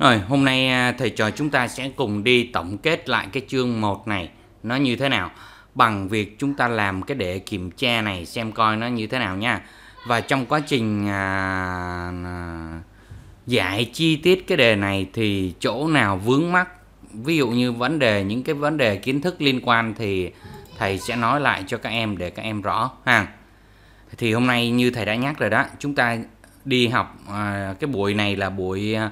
Rồi, hôm nay à, thầy trò chúng ta sẽ cùng đi tổng kết lại cái chương 1 này nó như thế nào bằng việc chúng ta làm cái để kiểm tra này xem coi nó như thế nào nha. Và trong quá trình à, à, giải chi tiết cái đề này thì chỗ nào vướng mắc, ví dụ như vấn đề những cái vấn đề kiến thức liên quan thì thầy sẽ nói lại cho các em để các em rõ ha. Thì hôm nay như thầy đã nhắc rồi đó, chúng ta đi học à, cái buổi này là buổi à,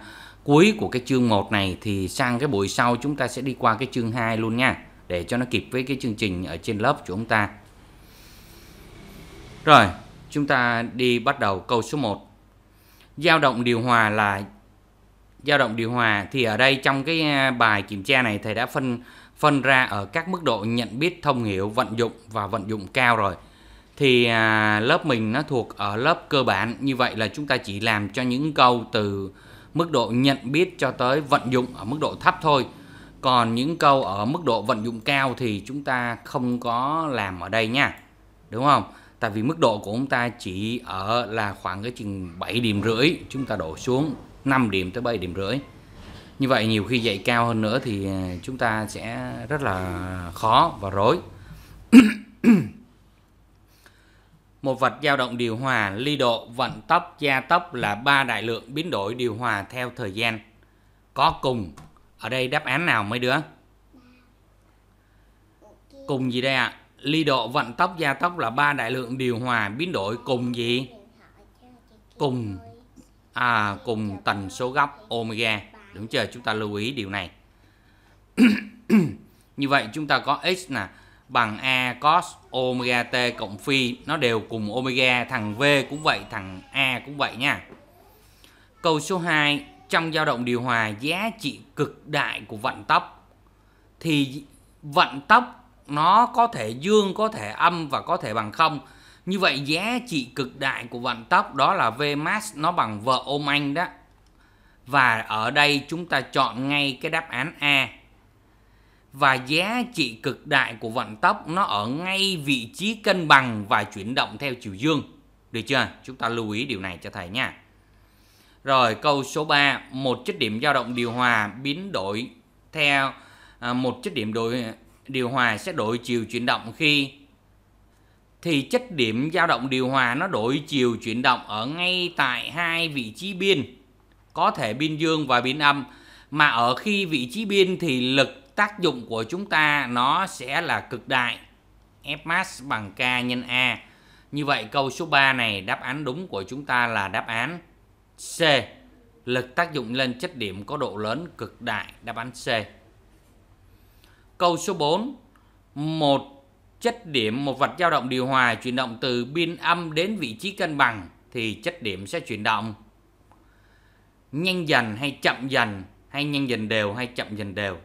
cuối của cái chương 1 này thì sang cái buổi sau chúng ta sẽ đi qua cái chương 2 luôn nha để cho nó kịp với cái chương trình ở trên lớp của chúng ta. Rồi, chúng ta đi bắt đầu câu số 1. Dao động điều hòa là dao động điều hòa thì ở đây trong cái à, bài kiểm tra này thầy đã phân phân ra ở các mức độ nhận biết, thông hiểu, vận dụng và vận dụng cao rồi. Thì à, lớp mình nó thuộc ở lớp cơ bản, như vậy là chúng ta chỉ làm cho những câu từ mức độ nhận biết cho tới vận dụng ở mức độ thấp thôi còn những câu ở mức độ vận dụng cao thì chúng ta không có làm ở đây nha đúng không tại vì mức độ của chúng ta chỉ ở là khoảng cái chừng 7 điểm rưỡi chúng ta đổ xuống 5 điểm tới 7 điểm rưỡi như vậy nhiều khi dạy cao hơn nữa thì chúng ta sẽ rất là khó và rối một vật dao động điều hòa ly độ vận tốc gia tốc là ba đại lượng biến đổi điều hòa theo thời gian có cùng ở đây đáp án nào mấy đứa cùng gì đây ạ à? ly độ vận tốc gia tốc là ba đại lượng điều hòa biến đổi cùng gì cùng à, cùng tần số góc omega đúng chưa chúng ta lưu ý điều này như vậy chúng ta có x là bằng A cos omega t cộng phi nó đều cùng omega thằng V cũng vậy thằng A cũng vậy nha. Câu số 2 trong dao động điều hòa giá trị cực đại của vận tốc thì vận tốc nó có thể dương có thể âm và có thể bằng không. Như vậy giá trị cực đại của vận tốc đó là v Vmax nó bằng vợ ôm anh đó. Và ở đây chúng ta chọn ngay cái đáp án A và giá trị cực đại của vận tốc nó ở ngay vị trí cân bằng và chuyển động theo chiều dương. Được chưa? Chúng ta lưu ý điều này cho thầy nha. Rồi câu số 3, một chất điểm dao động điều hòa biến đổi theo à, một chất điểm đổi điều hòa sẽ đổi chiều chuyển động khi thì chất điểm dao động điều hòa nó đổi chiều chuyển động ở ngay tại hai vị trí biên có thể biên dương và biên âm mà ở khi vị trí biên thì lực tác dụng của chúng ta nó sẽ là cực đại Fmax bằng K nhân A. Như vậy câu số 3 này đáp án đúng của chúng ta là đáp án C. Lực tác dụng lên chất điểm có độ lớn cực đại đáp án C. Câu số 4. Một chất điểm một vật dao động điều hòa chuyển động từ biên âm đến vị trí cân bằng thì chất điểm sẽ chuyển động nhanh dần hay chậm dần hay nhanh dần đều hay chậm dần đều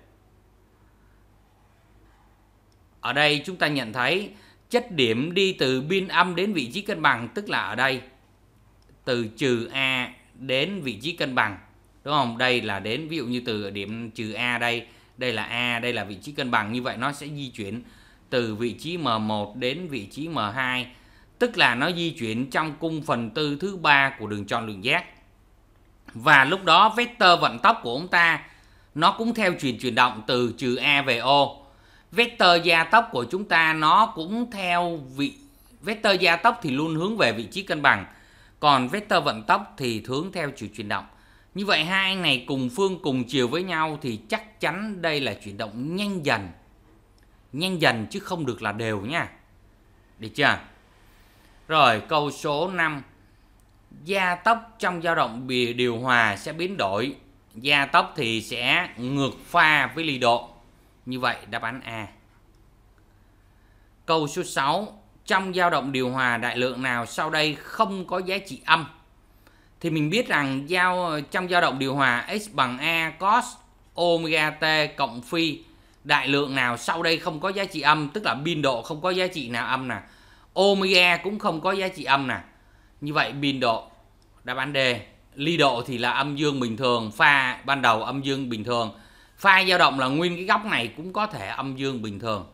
ở đây chúng ta nhận thấy chất điểm đi từ biên âm đến vị trí cân bằng tức là ở đây từ trừ A đến vị trí cân bằng đúng không? Đây là đến ví dụ như từ điểm trừ A đây, đây là A, đây là vị trí cân bằng như vậy nó sẽ di chuyển từ vị trí M1 đến vị trí M2 tức là nó di chuyển trong cung phần tư thứ ba của đường tròn đường giác. Và lúc đó vectơ vận tốc của ông ta nó cũng theo chuyển chuyển động từ trừ A về O vector gia tốc của chúng ta nó cũng theo vị vector gia tốc thì luôn hướng về vị trí cân bằng còn vector vận tốc thì hướng theo chiều chuyển động như vậy hai anh này cùng phương cùng chiều với nhau thì chắc chắn đây là chuyển động nhanh dần nhanh dần chứ không được là đều nha được chưa rồi câu số 5 gia tốc trong dao động bìa điều hòa sẽ biến đổi gia tốc thì sẽ ngược pha với ly độ như vậy đáp án A. Câu số 6. Trong dao động điều hòa đại lượng nào sau đây không có giá trị âm? Thì mình biết rằng giao trong dao động điều hòa x bằng A cos omega t cộng phi đại lượng nào sau đây không có giá trị âm tức là biên độ không có giá trị nào âm nè omega cũng không có giá trị âm nè như vậy biên độ đáp án D ly độ thì là âm dương bình thường pha ban đầu âm dương bình thường pha dao động là nguyên cái góc này cũng có thể âm dương bình thường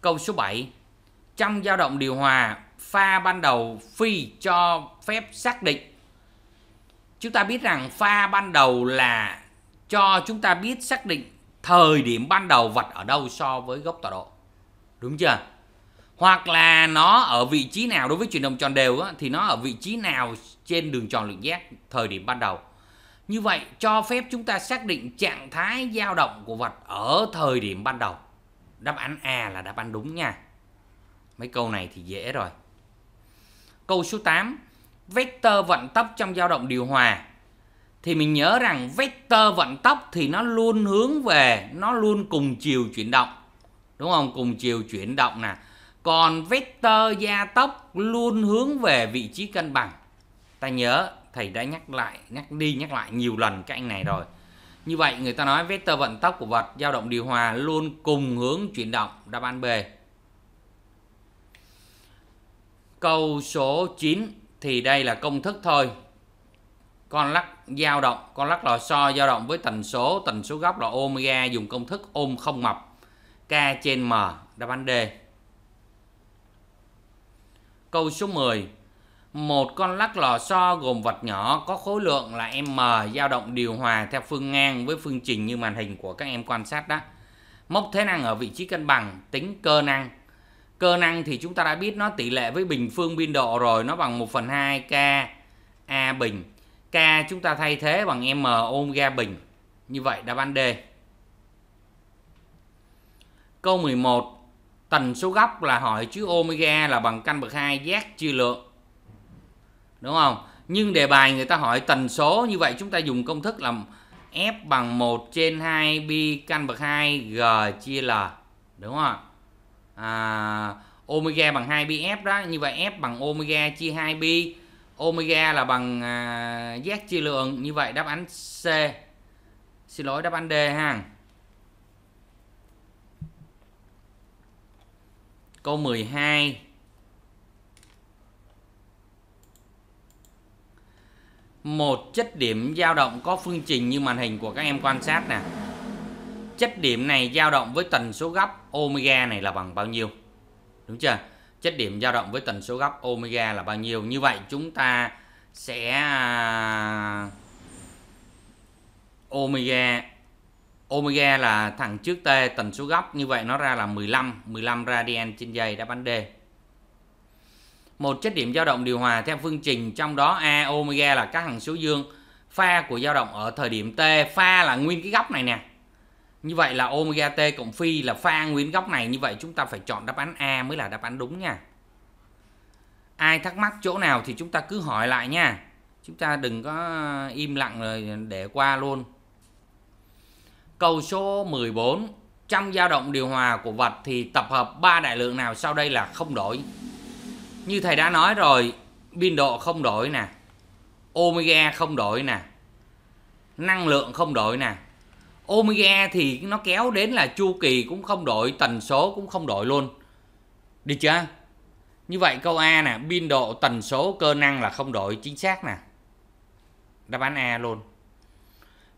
câu số 7 trong dao động điều hòa pha ban đầu phi cho phép xác định chúng ta biết rằng pha ban đầu là cho chúng ta biết xác định thời điểm ban đầu vật ở đâu so với gốc tọa độ đúng chưa hoặc là nó ở vị trí nào đối với chuyển động tròn đều á, thì nó ở vị trí nào trên đường tròn lượng giác thời điểm ban đầu như vậy cho phép chúng ta xác định trạng thái dao động của vật ở thời điểm ban đầu. Đáp án A là đáp án đúng nha. Mấy câu này thì dễ rồi. Câu số 8. Vector vận tốc trong dao động điều hòa. Thì mình nhớ rằng vector vận tốc thì nó luôn hướng về, nó luôn cùng chiều chuyển động. Đúng không? Cùng chiều chuyển động nè. Còn vector gia tốc luôn hướng về vị trí cân bằng. Ta nhớ thầy đã nhắc lại nhắc đi nhắc lại nhiều lần cái anh này rồi như vậy người ta nói vector vận tốc của vật dao động điều hòa luôn cùng hướng chuyển động đáp án B câu số 9 thì đây là công thức thôi con lắc dao động con lắc lò xo dao động với tần số tần số góc là omega dùng công thức ôm không mập k trên m đáp án D câu số 10 một con lắc lò xo gồm vật nhỏ có khối lượng là m dao động điều hòa theo phương ngang với phương trình như màn hình của các em quan sát đó. Mốc thế năng ở vị trí cân bằng tính cơ năng. Cơ năng thì chúng ta đã biết nó tỷ lệ với bình phương biên độ rồi, nó bằng 1 phần 2 k A bình. K chúng ta thay thế bằng m omega bình. Như vậy đáp án D. Câu 11. Tần số góc là hỏi chữ omega là bằng căn bậc 2 z chia lượng đúng không nhưng đề bài người ta hỏi tần số như vậy chúng ta dùng công thức là F bằng 1 trên 2 pi căn bậc 2 G chia L đúng không à, omega bằng 2 pi F đó như vậy F bằng omega chia 2 pi omega là bằng à, Z chia lượng như vậy đáp án C xin lỗi đáp án D ha câu 12 một chất điểm dao động có phương trình như màn hình của các em quan sát nè chất điểm này dao động với tần số góc omega này là bằng bao nhiêu đúng chưa chất điểm dao động với tần số góc omega là bao nhiêu như vậy chúng ta sẽ à, omega omega là thằng trước t tần số góc như vậy nó ra là 15 15 radian trên giây đáp án D một chất điểm dao động điều hòa theo phương trình trong đó a omega là các hằng số dương pha của dao động ở thời điểm t pha là nguyên cái góc này nè như vậy là omega t cộng phi là pha nguyên góc này như vậy chúng ta phải chọn đáp án a mới là đáp án đúng nha ai thắc mắc chỗ nào thì chúng ta cứ hỏi lại nha chúng ta đừng có im lặng rồi để qua luôn câu số 14 trong dao động điều hòa của vật thì tập hợp ba đại lượng nào sau đây là không đổi như thầy đã nói rồi biên độ không đổi nè omega không đổi nè năng lượng không đổi nè omega thì nó kéo đến là chu kỳ cũng không đổi tần số cũng không đổi luôn đi chưa như vậy câu a nè biên độ tần số cơ năng là không đổi chính xác nè đáp án a luôn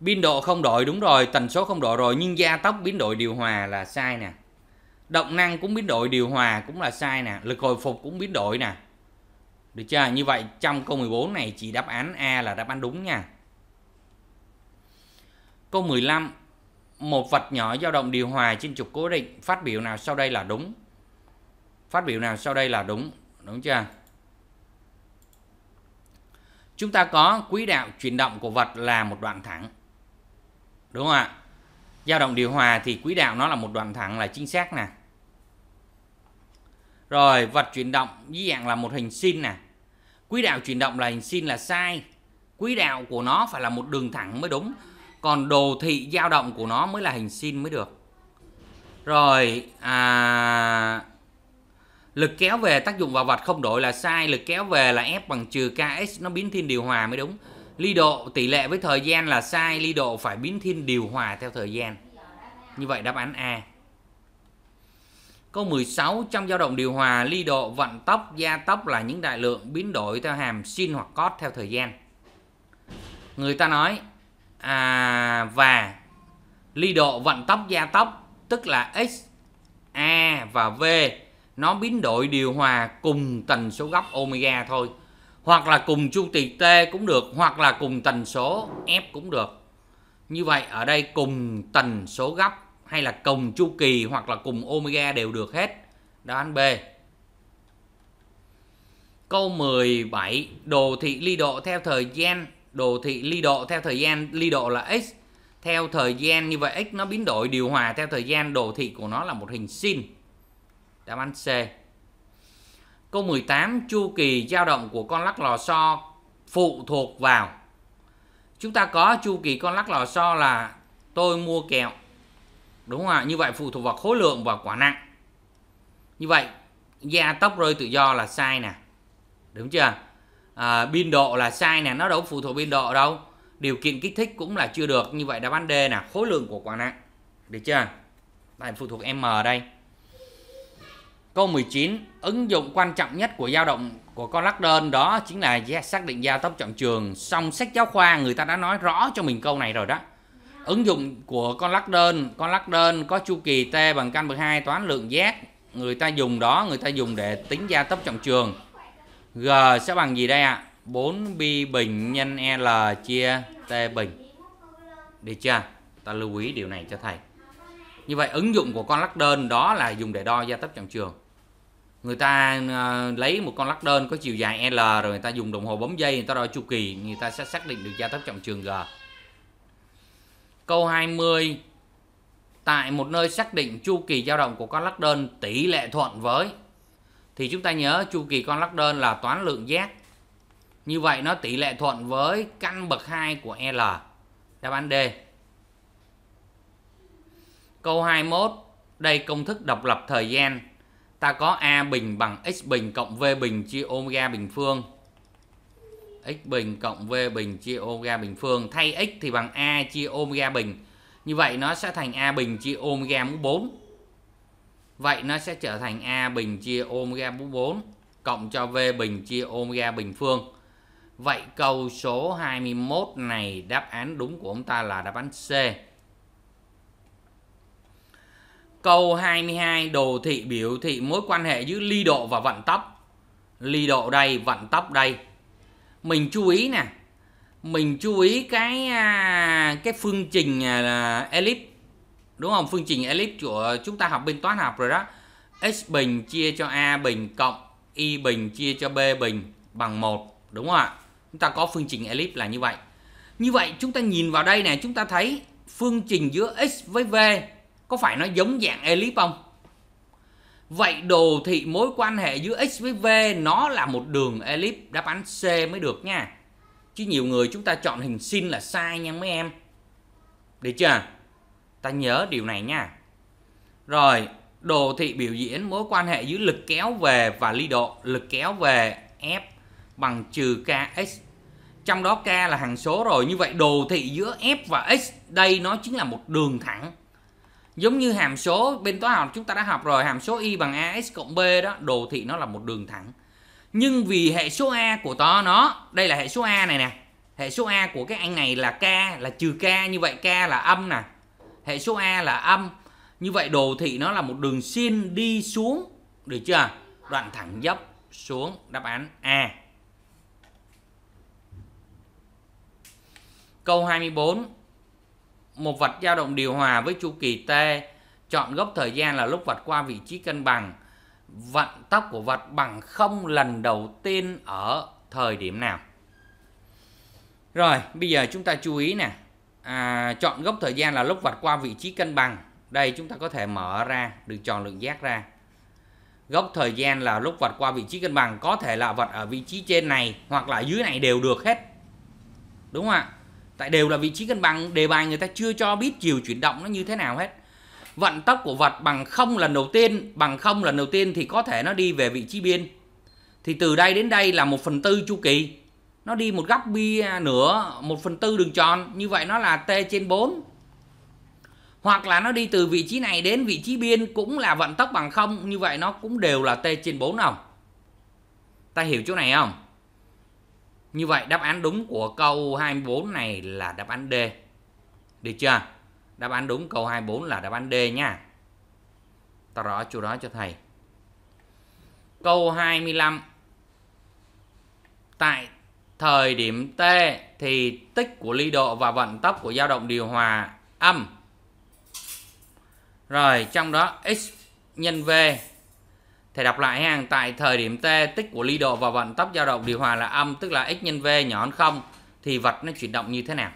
biên độ không đổi đúng rồi tần số không đổi rồi nhưng gia tốc biến đổi điều hòa là sai nè động năng cũng biến đổi điều hòa cũng là sai nè lực hồi phục cũng biến đổi nè được chưa như vậy trong câu 14 này chỉ đáp án A là đáp án đúng nha câu 15 một vật nhỏ dao động điều hòa trên trục cố định phát biểu nào sau đây là đúng phát biểu nào sau đây là đúng đúng chưa chúng ta có quỹ đạo chuyển động của vật là một đoạn thẳng đúng không ạ dao động điều hòa thì quỹ đạo nó là một đoạn thẳng là chính xác nè rồi vật chuyển động dưới dạng là một hình sin nè. Quỹ đạo chuyển động là hình sin là sai. Quỹ đạo của nó phải là một đường thẳng mới đúng. Còn đồ thị dao động của nó mới là hình sin mới được. Rồi à, lực kéo về tác dụng vào vật không đổi là sai. Lực kéo về là F bằng trừ KX nó biến thiên điều hòa mới đúng. Ly độ tỷ lệ với thời gian là sai. Ly độ phải biến thiên điều hòa theo thời gian. Như vậy đáp án A. Câu 16 trong dao động điều hòa ly độ vận tốc gia tốc là những đại lượng biến đổi theo hàm sin hoặc cos theo thời gian. Người ta nói à, và ly độ vận tốc gia tốc tức là x a và v nó biến đổi điều hòa cùng tần số góc omega thôi hoặc là cùng chu kỳ t cũng được hoặc là cùng tần số f cũng được như vậy ở đây cùng tần số góc hay là cùng chu kỳ hoặc là cùng omega đều được hết. Đáp án B. Câu 17, đồ thị ly độ theo thời gian, đồ thị ly độ theo thời gian, ly độ là x. Theo thời gian như vậy x nó biến đổi điều hòa theo thời gian, đồ thị của nó là một hình sin. Đáp án C. Câu 18, chu kỳ dao động của con lắc lò xo phụ thuộc vào. Chúng ta có chu kỳ con lắc lò xo là tôi mua kẹo đúng không ạ như vậy phụ thuộc vào khối lượng và quả nặng như vậy da tóc rơi tự do là sai nè đúng chưa à, biên độ là sai nè nó đâu phụ thuộc biên độ đâu điều kiện kích thích cũng là chưa được như vậy đáp án D nè khối lượng của quả nặng được chưa lại phụ thuộc M đây câu 19 ứng dụng quan trọng nhất của dao động của con lắc đơn đó chính là xác định gia tốc trọng trường xong sách giáo khoa người ta đã nói rõ cho mình câu này rồi đó ứng dụng của con lắc đơn con lắc đơn có chu kỳ t bằng căn bậc hai toán lượng giác, người ta dùng đó người ta dùng để tính gia tốc trọng trường g sẽ bằng gì đây ạ à? 4 pi bình nhân l chia t bình được chưa ta lưu ý điều này cho thầy như vậy ứng dụng của con lắc đơn đó là dùng để đo gia tốc trọng trường người ta ờ, lấy một con lắc đơn có chiều dài l rồi người ta dùng đồng hồ bấm dây người ta đo chu kỳ người ta sẽ xác định được gia tốc trọng trường g Câu 20 tại một nơi xác định chu kỳ dao động của con lắc đơn tỷ lệ thuận với thì chúng ta nhớ chu kỳ con lắc đơn là toán lượng giác. Như vậy nó tỷ lệ thuận với căn bậc 2 của L. Đáp án D. Câu 21, đây công thức độc lập thời gian. Ta có A bình bằng x bình cộng V bình chia omega bình phương x bình cộng v bình chia omega bình phương thay x thì bằng a chia omega bình như vậy nó sẽ thành a bình chia omega mũ 4 vậy nó sẽ trở thành a bình chia omega mũ 4 cộng cho v bình chia omega bình phương vậy câu số 21 này đáp án đúng của ông ta là đáp án C Câu 22 đồ thị biểu thị mối quan hệ giữa ly độ và vận tốc. Ly độ đây, vận tốc đây mình chú ý nè mình chú ý cái à, cái phương trình à, là elip đúng không phương trình elip của chúng ta học bên toán học rồi đó x bình chia cho a bình cộng y bình chia cho b bình bằng 1 đúng không ạ chúng ta có phương trình elip là như vậy như vậy chúng ta nhìn vào đây nè, chúng ta thấy phương trình giữa x với v có phải nó giống dạng elip không Vậy đồ thị mối quan hệ giữa x với v nó là một đường elip đáp án C mới được nha. Chứ nhiều người chúng ta chọn hình sin là sai nha mấy em. Được chưa? Ta nhớ điều này nha. Rồi, đồ thị biểu diễn mối quan hệ giữa lực kéo về và ly độ. Lực kéo về F bằng trừ kx. Trong đó k là hằng số rồi. Như vậy đồ thị giữa F và x đây nó chính là một đường thẳng giống như hàm số bên toán học chúng ta đã học rồi hàm số y bằng ax cộng b đó đồ thị nó là một đường thẳng nhưng vì hệ số a của to nó đây là hệ số a này nè hệ số a của cái anh này là k là trừ k như vậy k là âm nè hệ số a là âm như vậy đồ thị nó là một đường sin đi xuống được chưa đoạn thẳng dốc xuống đáp án a câu 24 một vật dao động điều hòa với chu kỳ T chọn gốc thời gian là lúc vật qua vị trí cân bằng vận tốc của vật bằng không lần đầu tiên ở thời điểm nào rồi bây giờ chúng ta chú ý nè à, chọn gốc thời gian là lúc vật qua vị trí cân bằng đây chúng ta có thể mở ra được tròn lượng giác ra gốc thời gian là lúc vật qua vị trí cân bằng có thể là vật ở vị trí trên này hoặc là dưới này đều được hết đúng không ạ tại đều là vị trí cân bằng đề bài người ta chưa cho biết chiều chuyển động nó như thế nào hết vận tốc của vật bằng không lần đầu tiên bằng không lần đầu tiên thì có thể nó đi về vị trí biên thì từ đây đến đây là một phần tư chu kỳ nó đi một góc bi nửa một phần tư đường tròn như vậy nó là t trên 4 hoặc là nó đi từ vị trí này đến vị trí biên cũng là vận tốc bằng không như vậy nó cũng đều là t trên 4 không ta hiểu chỗ này không như vậy đáp án đúng của câu 24 này là đáp án D. Được chưa? Đáp án đúng câu 24 là đáp án D nha. Ta rõ chỗ đó cho thầy. Câu 25. Tại thời điểm T thì tích của ly độ và vận tốc của dao động điều hòa âm. Rồi trong đó x nhân v Thầy đọc lại hàng tại thời điểm T tích của ly độ và vận tốc dao động điều hòa là âm tức là x nhân v nhỏ hơn không thì vật nó chuyển động như thế nào?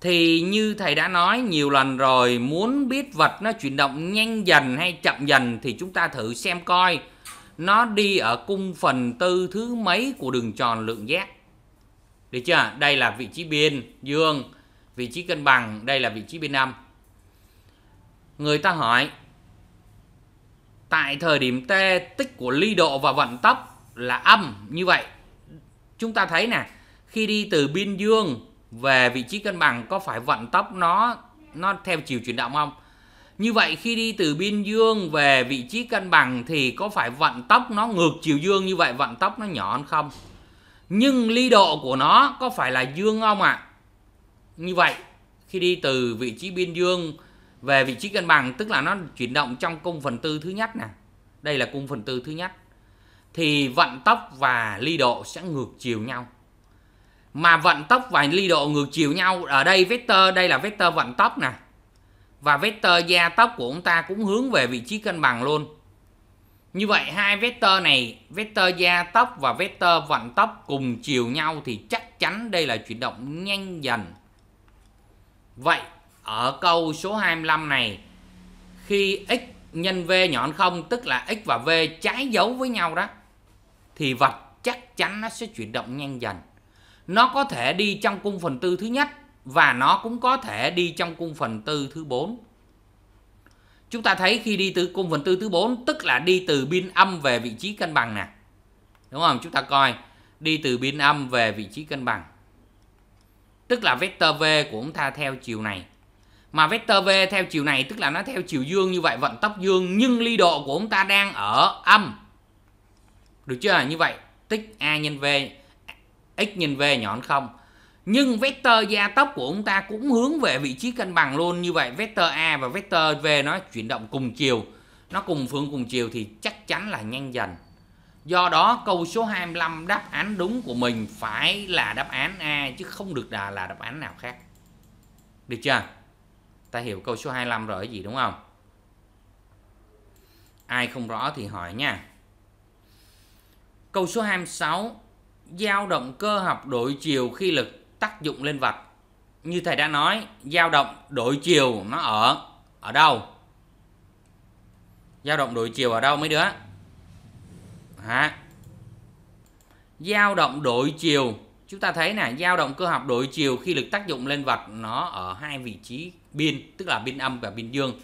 Thì như thầy đã nói nhiều lần rồi muốn biết vật nó chuyển động nhanh dần hay chậm dần thì chúng ta thử xem coi nó đi ở cung phần tư thứ mấy của đường tròn lượng giác. Được chưa? Đây là vị trí biên dương, vị trí cân bằng, đây là vị trí biên âm. Người ta hỏi tại thời điểm T tích của ly độ và vận tốc là âm như vậy chúng ta thấy nè khi đi từ biên dương về vị trí cân bằng có phải vận tốc nó nó theo chiều chuyển động không như vậy khi đi từ biên dương về vị trí cân bằng thì có phải vận tốc nó ngược chiều dương như vậy vận tốc nó nhỏ hơn không nhưng ly độ của nó có phải là dương không ạ à? như vậy khi đi từ vị trí biên dương về vị trí cân bằng tức là nó chuyển động trong cung phần tư thứ nhất nè đây là cung phần tư thứ nhất thì vận tốc và ly độ sẽ ngược chiều nhau mà vận tốc và ly độ ngược chiều nhau ở đây vector đây là vector vận tốc nè và vector gia tốc của chúng ta cũng hướng về vị trí cân bằng luôn như vậy hai vector này vector gia tốc và vector vận tốc cùng chiều nhau thì chắc chắn đây là chuyển động nhanh dần vậy ở câu số 25 này khi x nhân v nhỏ hơn không tức là x và v trái dấu với nhau đó thì vật chắc chắn nó sẽ chuyển động nhanh dần. Nó có thể đi trong cung phần tư thứ nhất và nó cũng có thể đi trong cung phần tư thứ 4. Chúng ta thấy khi đi từ cung phần tư thứ 4 tức là đi từ biên âm về vị trí cân bằng nè. Đúng không? Chúng ta coi đi từ biên âm về vị trí cân bằng. Tức là vector V của chúng ta theo chiều này mà vector V theo chiều này tức là nó theo chiều dương như vậy vận tốc dương nhưng ly độ của chúng ta đang ở âm được chưa như vậy tích A nhân V x nhân V nhỏ hơn không nhưng vector gia tốc của chúng ta cũng hướng về vị trí cân bằng luôn như vậy vector A và vector V nó chuyển động cùng chiều nó cùng phương cùng chiều thì chắc chắn là nhanh dần do đó câu số 25 đáp án đúng của mình phải là đáp án A chứ không được là đáp án nào khác được chưa ta hiểu câu số 25 rồi cái gì đúng không ai không rõ thì hỏi nha câu số 26 dao động cơ học đổi chiều khi lực tác dụng lên vật như thầy đã nói dao động đổi chiều nó ở ở đâu dao động đổi chiều ở đâu mấy đứa hả dao động đổi chiều chúng ta thấy này dao động cơ học đổi chiều khi lực tác dụng lên vật nó ở hai vị trí biên tức là biên âm và biên dương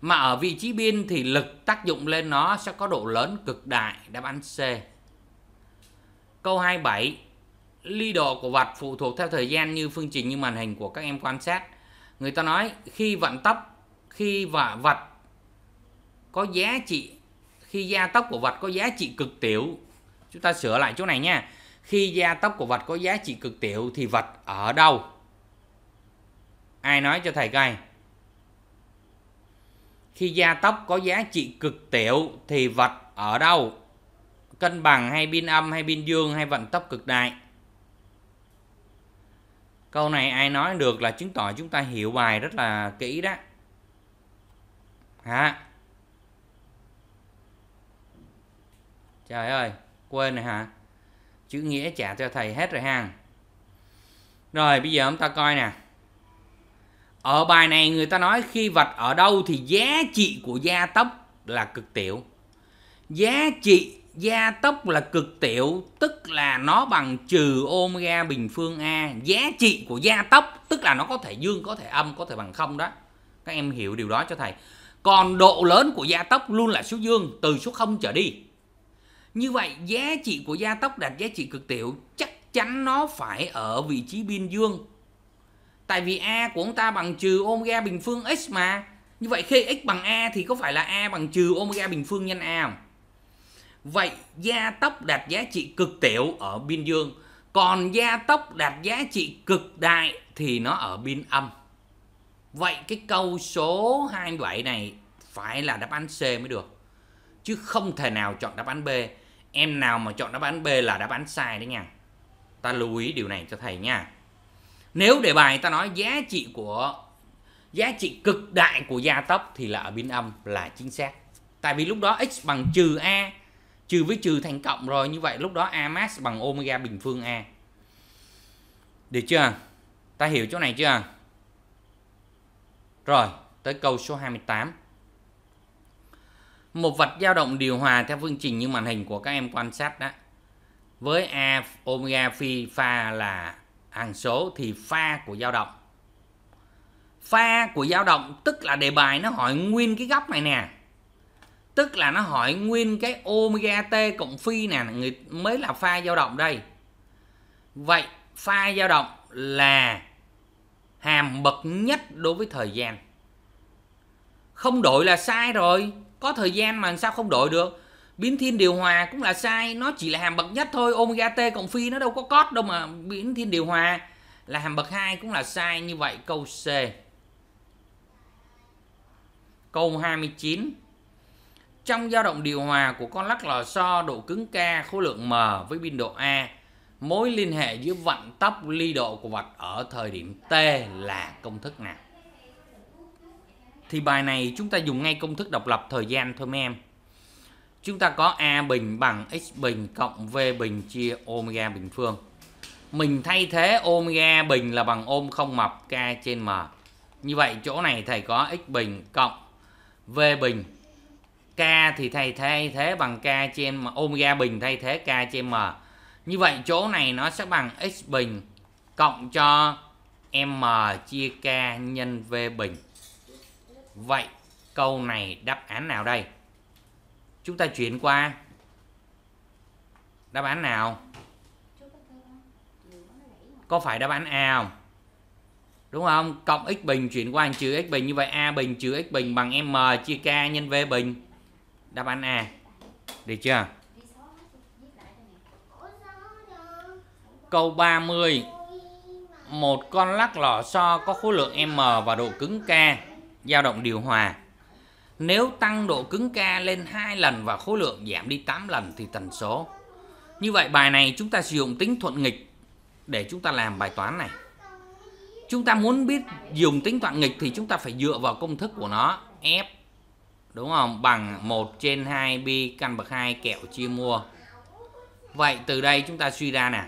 mà ở vị trí biên thì lực tác dụng lên nó sẽ có độ lớn cực đại đáp án C câu 27 ly độ của vật phụ thuộc theo thời gian như phương trình như màn hình của các em quan sát người ta nói khi vận tốc khi và vật có giá trị khi gia tốc của vật có giá trị cực tiểu chúng ta sửa lại chỗ này nha khi gia tốc của vật có giá trị cực tiểu thì vật ở đâu ai nói cho thầy coi khi gia tốc có giá trị cực tiểu thì vật ở đâu cân bằng hay pin âm hay pin dương hay vận tốc cực đại câu này ai nói được là chứng tỏ chúng ta hiểu bài rất là kỹ đó hả trời ơi quên này hả chữ nghĩa trả cho thầy hết rồi ha rồi bây giờ chúng ta coi nè ở bài này người ta nói khi vật ở đâu thì giá trị của gia tốc là cực tiểu giá trị gia tốc là cực tiểu tức là nó bằng trừ omega bình phương a giá trị của gia tốc tức là nó có thể dương có thể âm có thể bằng không đó các em hiểu điều đó cho thầy còn độ lớn của gia tốc luôn là số dương từ số 0 trở đi như vậy giá trị của gia tốc đạt giá trị cực tiểu chắc chắn nó phải ở vị trí biên dương. Tại vì A của ông ta bằng trừ omega bình phương x mà. Như vậy khi x bằng A thì có phải là A bằng trừ omega bình phương nhân A không? Vậy gia tốc đạt giá trị cực tiểu ở biên dương. Còn gia tốc đạt giá trị cực đại thì nó ở biên âm. Vậy cái câu số 27 này phải là đáp án C mới được. Chứ không thể nào chọn đáp án B em nào mà chọn đáp án B là đáp án sai đấy nha ta lưu ý điều này cho thầy nha nếu đề bài ta nói giá trị của giá trị cực đại của gia tốc thì là ở biến âm là chính xác tại vì lúc đó x bằng trừ a trừ với trừ thành cộng rồi như vậy lúc đó a max bằng omega bình phương a được chưa ta hiểu chỗ này chưa rồi tới câu số 28 một vật dao động điều hòa theo phương trình như màn hình của các em quan sát đó với a omega phi pha là hằng số thì pha của dao động pha của dao động tức là đề bài nó hỏi nguyên cái góc này nè tức là nó hỏi nguyên cái omega t cộng phi nè người mới là pha dao động đây vậy pha dao động là hàm bậc nhất đối với thời gian không đổi là sai rồi có thời gian mà sao không đổi được biến thiên điều hòa cũng là sai nó chỉ là hàm bậc nhất thôi omega t cộng phi nó đâu có cót đâu mà biến thiên điều hòa là hàm bậc 2 cũng là sai như vậy câu C câu 29 trong dao động điều hòa của con lắc lò xo độ cứng K khối lượng M với biên độ A mối liên hệ giữa vận tốc ly độ của vật ở thời điểm T là công thức nào thì bài này chúng ta dùng ngay công thức độc lập thời gian thôi mấy em chúng ta có A bình bằng x bình cộng V bình chia omega bình phương mình thay thế omega bình là bằng ôm không mập K trên M như vậy chỗ này thầy có x bình cộng V bình K thì thầy thay thế bằng K trên M omega bình thay thế K trên M như vậy chỗ này nó sẽ bằng x bình cộng cho M chia K nhân V bình Vậy câu này đáp án nào đây? Chúng ta chuyển qua đáp án nào? Có phải đáp án A không? Đúng không? Cộng x bình chuyển qua trừ x bình như vậy A bình trừ x bình bằng m chia k nhân v bình. Đáp án A. Được chưa? Câu 30 một con lắc lò xo có khối lượng m và độ cứng k dao động điều hòa. Nếu tăng độ cứng K lên 2 lần và khối lượng giảm đi 8 lần thì tần số. Như vậy bài này chúng ta sử dụng tính thuận nghịch để chúng ta làm bài toán này. Chúng ta muốn biết dùng tính thuận nghịch thì chúng ta phải dựa vào công thức của nó F đúng không? Bằng 1 trên 2 pi căn bậc 2 kẹo chia mua. Vậy từ đây chúng ta suy ra nè.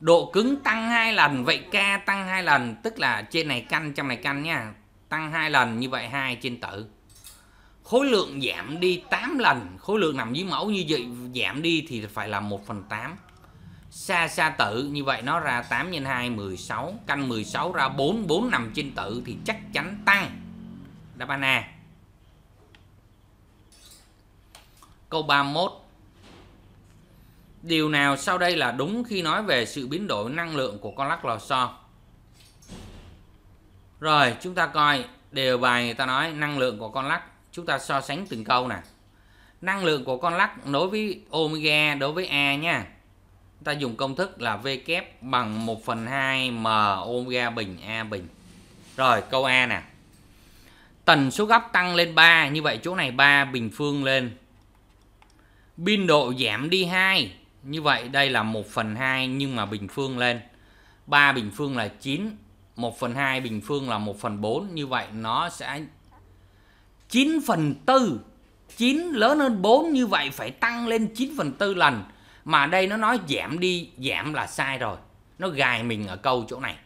Độ cứng tăng hai lần vậy K tăng hai lần tức là trên này căn trong này căn nha tăng hai lần như vậy hai trên tử khối lượng giảm đi 8 lần khối lượng nằm dưới mẫu như vậy giảm đi thì phải là 1 phần 8 xa xa tử như vậy nó ra 8 x 2 16 căn 16 ra 4 4 nằm trên tử thì chắc chắn tăng đáp án A câu 31 điều nào sau đây là đúng khi nói về sự biến đổi năng lượng của con lắc lò xo rồi chúng ta coi đều bài người ta nói năng lượng của con lắc chúng ta so sánh từng câu nè. Năng lượng của con lắc đối với omega đối với A nha. ta dùng công thức là V kép bằng 1 phần 2 M omega bình A bình. Rồi câu A nè. Tần số gấp tăng lên 3. Như vậy chỗ này 3 bình phương lên. Biên độ giảm đi 2. Như vậy đây là 1 phần 2 nhưng mà bình phương lên. 3 bình phương là 9 1 phần 2 bình phương là 1 phần 4 như vậy nó sẽ 9 phần 4 9 lớn hơn 4 như vậy phải tăng lên 9 phần 4 lần mà đây nó nói giảm đi giảm là sai rồi nó gài mình ở câu chỗ này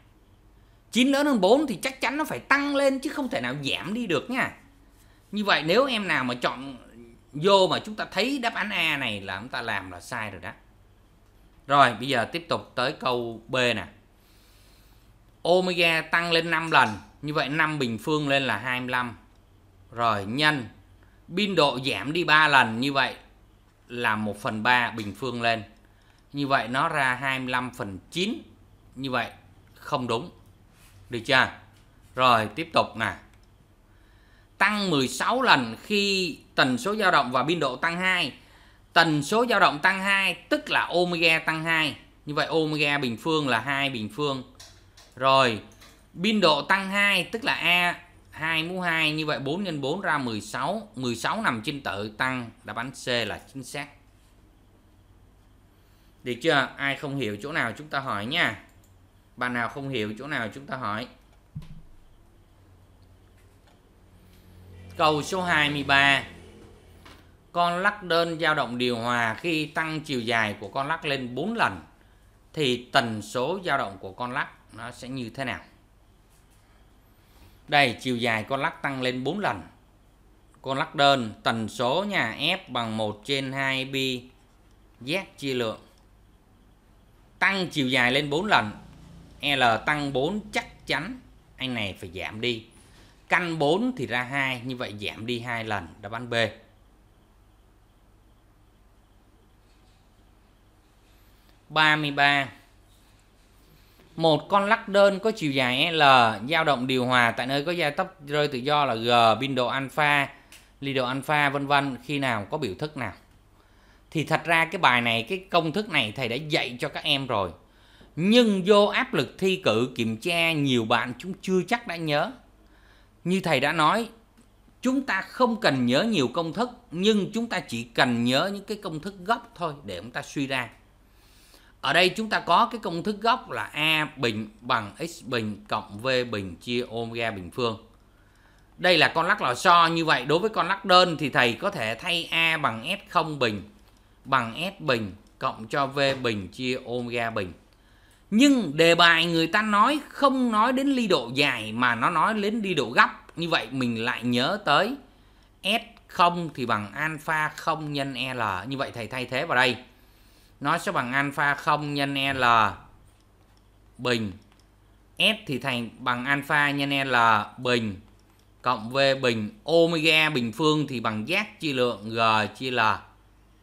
9 lớn hơn 4 thì chắc chắn nó phải tăng lên chứ không thể nào giảm đi được nha như vậy nếu em nào mà chọn vô mà chúng ta thấy đáp án A này là chúng ta làm là sai rồi đó rồi bây giờ tiếp tục tới câu B nè omega tăng lên 5 lần như vậy 5 bình phương lên là 25 rồi nhân biên độ giảm đi 3 lần như vậy là 1 phần 3 bình phương lên như vậy nó ra 25 phần 9 như vậy không đúng được chưa rồi tiếp tục nè tăng 16 lần khi tần số dao động và biên độ tăng 2 tần số dao động tăng 2 tức là omega tăng 2 như vậy omega bình phương là 2 bình phương rồi, biên độ tăng 2 tức là A 2 mũ 2 như vậy 4 x 4 ra 16, 16 nằm trên tự tăng đáp án C là chính xác. Được chưa? Ai không hiểu chỗ nào chúng ta hỏi nha. Bạn nào không hiểu chỗ nào chúng ta hỏi. Câu số 23. Con lắc đơn dao động điều hòa khi tăng chiều dài của con lắc lên 4 lần thì tần số dao động của con lắc nó sẽ như thế nào đây chiều dài con lắc tăng lên 4 lần con lắc đơn tần số nhà F bằng 1 trên 2 pi Z chia lượng tăng chiều dài lên 4 lần L tăng 4 chắc chắn anh này phải giảm đi căn 4 thì ra 2 như vậy giảm đi hai lần đáp án B ba mươi ba một con lắc đơn có chiều dài L dao động điều hòa tại nơi có gia tốc rơi tự do là G biên độ alpha li độ alpha vân vân khi nào có biểu thức nào thì thật ra cái bài này cái công thức này thầy đã dạy cho các em rồi nhưng vô áp lực thi cử kiểm tra nhiều bạn chúng chưa chắc đã nhớ như thầy đã nói chúng ta không cần nhớ nhiều công thức nhưng chúng ta chỉ cần nhớ những cái công thức gốc thôi để chúng ta suy ra ở đây chúng ta có cái công thức gốc là a bình bằng x bình cộng v bình chia omega bình phương đây là con lắc lò xo như vậy đối với con lắc đơn thì thầy có thể thay a bằng s0 bình bằng s bình cộng cho v bình chia omega bình nhưng đề bài người ta nói không nói đến ly độ dài mà nó nói đến ly độ góc như vậy mình lại nhớ tới s0 thì bằng alpha 0 nhân l như vậy thầy thay thế vào đây nó sẽ bằng alpha 0 nhân L bình S thì thành bằng alpha nhân L bình cộng V bình omega bình phương thì bằng z chi lượng G chia L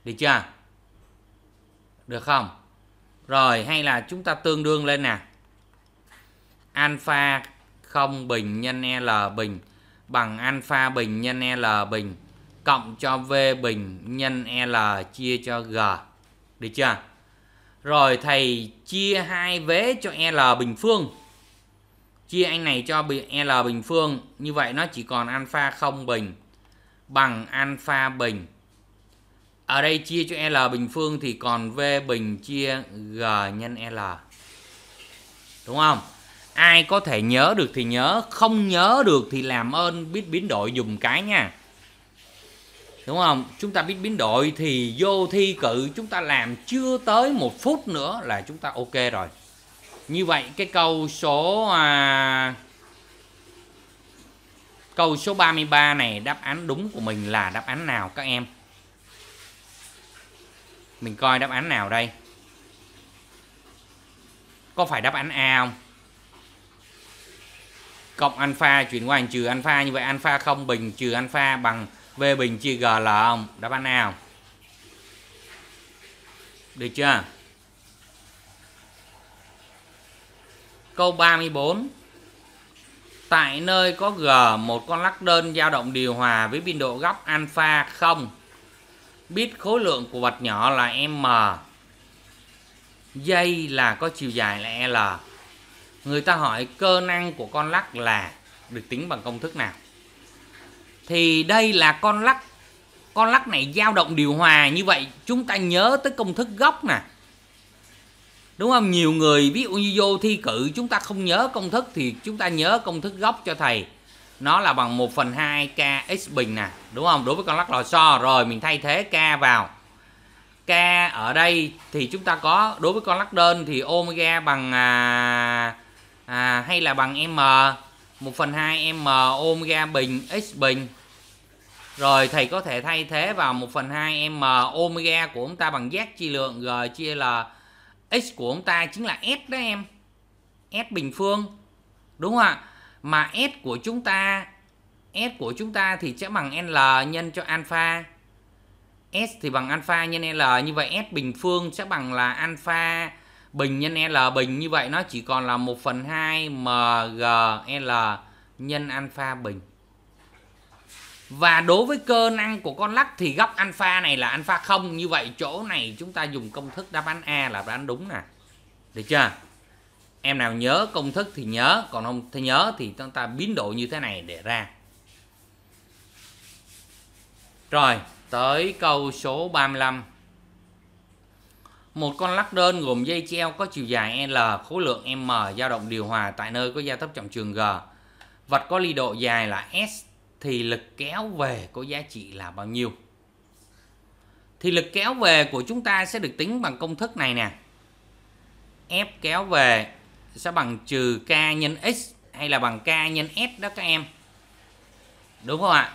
được chưa được không rồi hay là chúng ta tương đương lên nè alpha 0 bình nhân L bình bằng alpha bình nhân L bình cộng cho V bình nhân L chia cho G được chưa? Rồi thầy chia hai vế cho L bình phương. Chia anh này cho L bình phương. Như vậy nó chỉ còn alpha không bình bằng alpha bình. Ở đây chia cho L bình phương thì còn V bình chia G nhân L. Đúng không? Ai có thể nhớ được thì nhớ, không nhớ được thì làm ơn biết biến đổi dùng cái nha đúng không chúng ta biết biến đổi thì vô thi cự chúng ta làm chưa tới một phút nữa là chúng ta ok rồi như vậy cái câu số à, câu số 33 này đáp án đúng của mình là đáp án nào các em mình coi đáp án nào đây có phải đáp án A không cộng alpha chuyển qua trừ alpha như vậy alpha không bình trừ alpha bằng V bình chia G là không? Đáp án nào? Được chưa? Câu 34 Tại nơi có G một con lắc đơn dao động điều hòa với biên độ góc alpha 0 biết khối lượng của vật nhỏ là M dây là có chiều dài là L người ta hỏi cơ năng của con lắc là được tính bằng công thức nào thì đây là con lắc con lắc này dao động điều hòa như vậy chúng ta nhớ tới công thức gốc nè đúng không nhiều người ví dụ như vô thi cử chúng ta không nhớ công thức thì chúng ta nhớ công thức gốc cho thầy nó là bằng 1 phần 2 k x bình nè đúng không đối với con lắc lò xo rồi mình thay thế k vào k ở đây thì chúng ta có đối với con lắc đơn thì omega bằng à, à, hay là bằng m 1 phần 2 m omega bình x bình rồi thầy có thể thay thế vào 1 phần 2 M omega của chúng ta bằng Z chi lượng G chia L X của chúng ta chính là S đó em. S bình phương. Đúng không ạ? Mà S của chúng ta S của chúng ta thì sẽ bằng L nhân cho alpha. S thì bằng alpha nhân L như vậy S bình phương sẽ bằng là alpha bình nhân L bình như vậy nó chỉ còn là 1 phần 2 l nhân alpha bình và đối với cơ năng của con lắc thì góc alpha này là alpha không như vậy chỗ này chúng ta dùng công thức đáp án A là đáp án đúng nè được chưa em nào nhớ công thức thì nhớ còn không thấy nhớ thì chúng ta biến đổi như thế này để ra rồi tới câu số 35 một con lắc đơn gồm dây treo có chiều dài L, khối lượng M dao động điều hòa tại nơi có gia tốc trọng trường G. Vật có ly độ dài là S thì lực kéo về có giá trị là bao nhiêu thì lực kéo về của chúng ta sẽ được tính bằng công thức này nè F kéo về sẽ bằng trừ K nhân X hay là bằng K nhân S đó các em đúng không ạ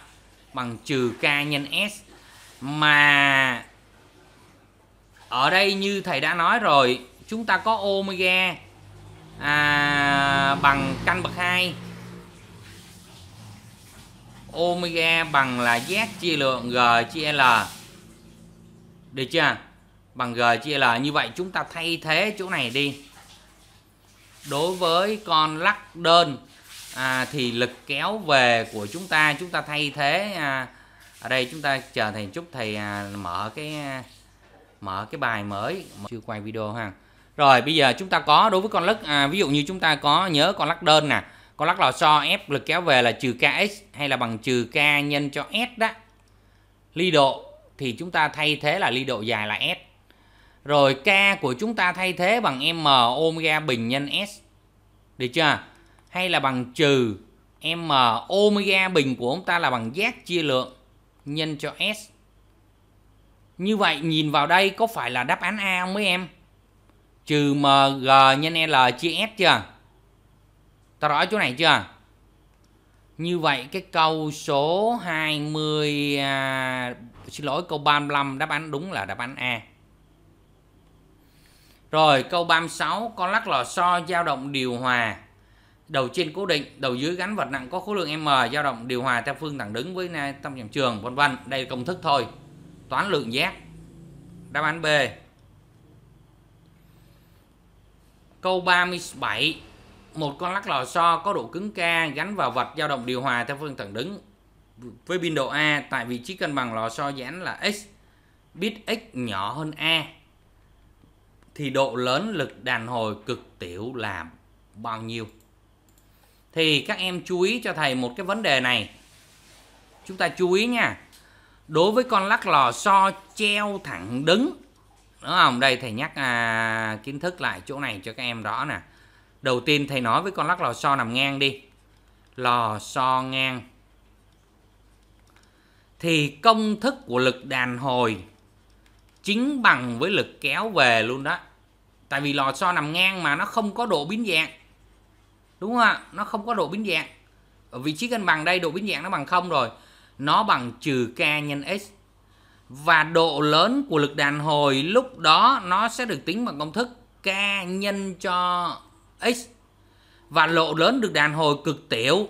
bằng trừ K nhân S mà ở đây như thầy đã nói rồi chúng ta có omega à, bằng căn bậc 2 omega bằng là z chia lượng g chia l được chưa bằng g chia l như vậy chúng ta thay thế chỗ này đi đối với con lắc đơn à, thì lực kéo về của chúng ta chúng ta thay thế à, ở đây chúng ta chờ thầy chút thầy à, mở cái à, mở cái bài mới chưa quay video ha rồi bây giờ chúng ta có đối với con lắc à, ví dụ như chúng ta có nhớ con lắc đơn nè con lắc lò xo ép lực kéo về là trừ kx hay là bằng trừ k nhân cho s đó ly độ thì chúng ta thay thế là ly độ dài là s rồi k của chúng ta thay thế bằng m omega bình nhân s được chưa hay là bằng trừ m omega bình của chúng ta là bằng z chia lượng nhân cho s như vậy nhìn vào đây có phải là đáp án A không mấy em? Trừ MG nhân L chia S chưa? ta rõ chỗ này chưa như vậy cái câu số 20 à, xin lỗi câu 35 đáp án đúng là đáp án A rồi câu 36 con lắc lò xo dao động điều hòa đầu trên cố định đầu dưới gắn vật nặng có khối lượng m dao động điều hòa theo phương thẳng đứng với tâm nhầm trường vân vân đây là công thức thôi toán lượng giác đáp án b câu 37 một con lắc lò xo có độ cứng k gắn vào vật dao động điều hòa theo phương thẳng đứng với biên độ A tại vị trí cân bằng lò xo giãn là x biết x nhỏ hơn a thì độ lớn lực đàn hồi cực tiểu là bao nhiêu thì các em chú ý cho thầy một cái vấn đề này chúng ta chú ý nha đối với con lắc lò xo treo thẳng đứng đúng không đây thầy nhắc à, kiến thức lại chỗ này cho các em rõ nè đầu tiên thầy nói với con lắc lò xo nằm ngang đi lò xo ngang thì công thức của lực đàn hồi chính bằng với lực kéo về luôn đó tại vì lò xo nằm ngang mà nó không có độ biến dạng đúng không ạ nó không có độ biến dạng ở vị trí cân bằng đây độ biến dạng nó bằng không rồi nó bằng trừ k nhân x và độ lớn của lực đàn hồi lúc đó nó sẽ được tính bằng công thức k nhân cho x và độ lớn được đàn hồi cực tiểu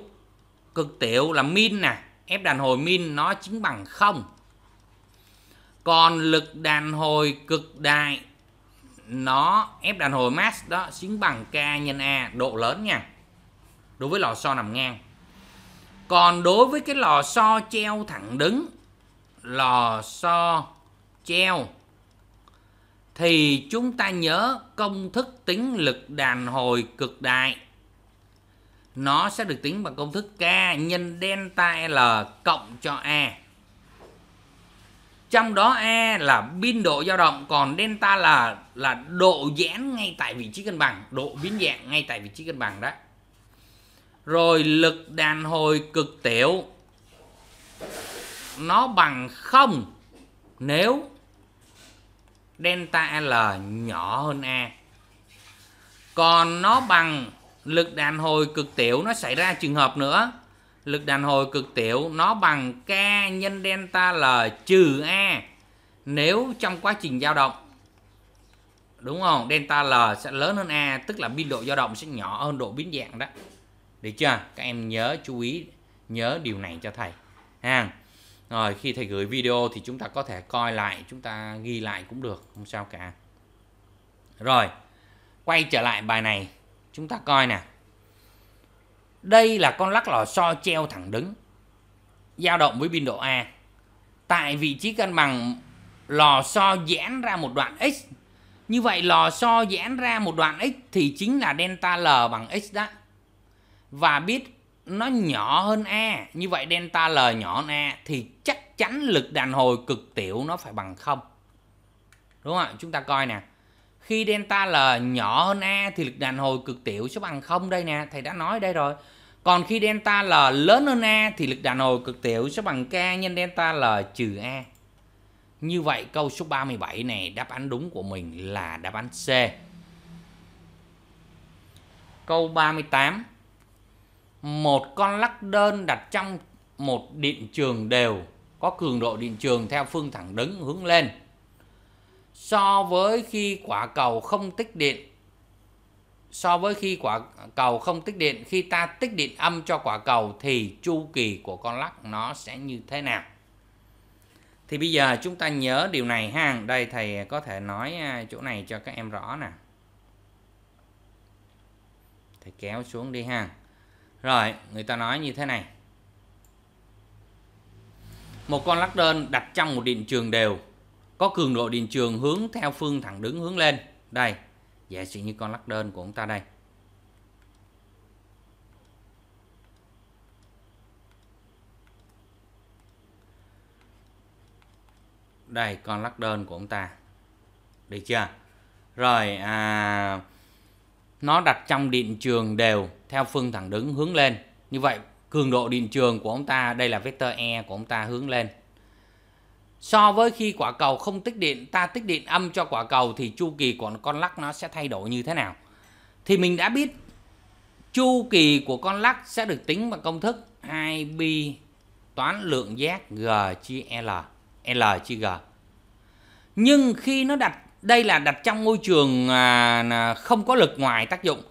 cực tiểu là min nè ép đàn hồi min nó chính bằng không. còn lực đàn hồi cực đại nó ép đàn hồi max đó chính bằng K nhân A độ lớn nha đối với lò xo nằm ngang còn đối với cái lò xo treo thẳng đứng lò xo treo thì chúng ta nhớ công thức tính lực đàn hồi cực đại nó sẽ được tính bằng công thức K nhân delta L cộng cho A. Trong đó A là biên độ dao động còn delta là là độ giãn ngay tại vị trí cân bằng, độ biến dạng ngay tại vị trí cân bằng đó. Rồi lực đàn hồi cực tiểu nó bằng không nếu delta L nhỏ hơn A. Còn nó bằng lực đàn hồi cực tiểu nó xảy ra trường hợp nữa. Lực đàn hồi cực tiểu nó bằng K nhân delta L trừ A nếu trong quá trình dao động. Đúng không? Delta L sẽ lớn hơn A tức là biên độ dao động sẽ nhỏ hơn độ biến dạng đó. Được chưa? Các em nhớ chú ý nhớ điều này cho thầy. Ha rồi khi thầy gửi video thì chúng ta có thể coi lại chúng ta ghi lại cũng được không sao cả rồi quay trở lại bài này chúng ta coi nè đây là con lắc lò xo treo thẳng đứng dao động với biên độ A tại vị trí cân bằng lò xo giãn ra một đoạn x như vậy lò xo giãn ra một đoạn x thì chính là delta L bằng x đó và biết nó nhỏ hơn A như vậy delta L nhỏ hơn A thì chắc chắn lực đàn hồi cực tiểu nó phải bằng không đúng không ạ chúng ta coi nè khi delta L nhỏ hơn A thì lực đàn hồi cực tiểu sẽ bằng không đây nè thầy đã nói đây rồi còn khi delta L lớn hơn A thì lực đàn hồi cực tiểu sẽ bằng K nhân delta L trừ A như vậy câu số 37 này đáp án đúng của mình là đáp án C Câu 38 một con lắc đơn đặt trong một điện trường đều có cường độ điện trường theo phương thẳng đứng hướng lên so với khi quả cầu không tích điện so với khi quả cầu không tích điện khi ta tích điện âm cho quả cầu thì chu kỳ của con lắc nó sẽ như thế nào thì bây giờ chúng ta nhớ điều này ha đây thầy có thể nói à, chỗ này cho các em rõ nè thầy kéo xuống đi ha rồi người ta nói như thế này một con lắc đơn đặt trong một điện trường đều có cường độ điện trường hướng theo phương thẳng đứng hướng lên đây giả sử như con lắc đơn của chúng ta đây đây con lắc đơn của chúng ta được chưa rồi à, nó đặt trong điện trường đều theo phương thẳng đứng hướng lên như vậy cường độ điện trường của ông ta đây là vector E của ông ta hướng lên so với khi quả cầu không tích điện ta tích điện âm cho quả cầu thì chu kỳ của con lắc nó sẽ thay đổi như thế nào thì mình đã biết chu kỳ của con lắc sẽ được tính bằng công thức 2pi toán lượng giác g chia l l chia g nhưng khi nó đặt đây là đặt trong môi trường à, à, không có lực ngoài tác dụng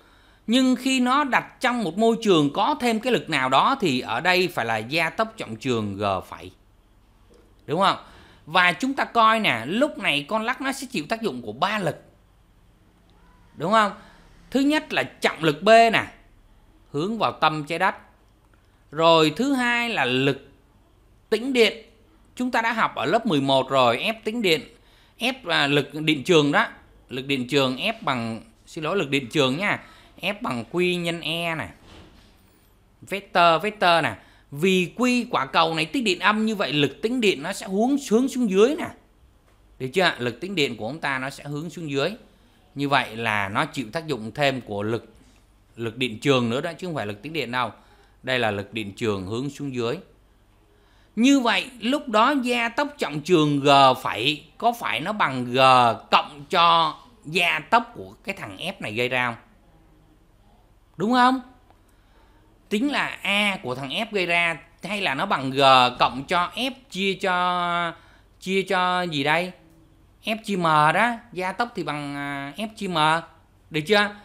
nhưng khi nó đặt trong một môi trường có thêm cái lực nào đó thì ở đây phải là gia tốc trọng trường g phẩy đúng không và chúng ta coi nè lúc này con lắc nó sẽ chịu tác dụng của ba lực đúng không thứ nhất là trọng lực b nè hướng vào tâm trái đất rồi thứ hai là lực tĩnh điện chúng ta đã học ở lớp 11 rồi ép tĩnh điện ép là lực điện trường đó lực điện trường ép bằng xin lỗi lực điện trường nha ép bằng Q nhân E này vector vector này vì Q quả cầu này tích điện âm như vậy lực tính điện nó sẽ hướng xuống xuống dưới nè được chưa lực tính điện của ông ta nó sẽ hướng xuống dưới như vậy là nó chịu tác dụng thêm của lực lực điện trường nữa đó chứ không phải lực tính điện đâu đây là lực điện trường hướng xuống dưới như vậy lúc đó gia tốc trọng trường g phải có phải nó bằng g cộng cho gia tốc của cái thằng f này gây ra không đúng không tính là a của thằng f gây ra hay là nó bằng g cộng cho f chia cho chia cho gì đây f chia m đó gia tốc thì bằng à, f chia m được chưa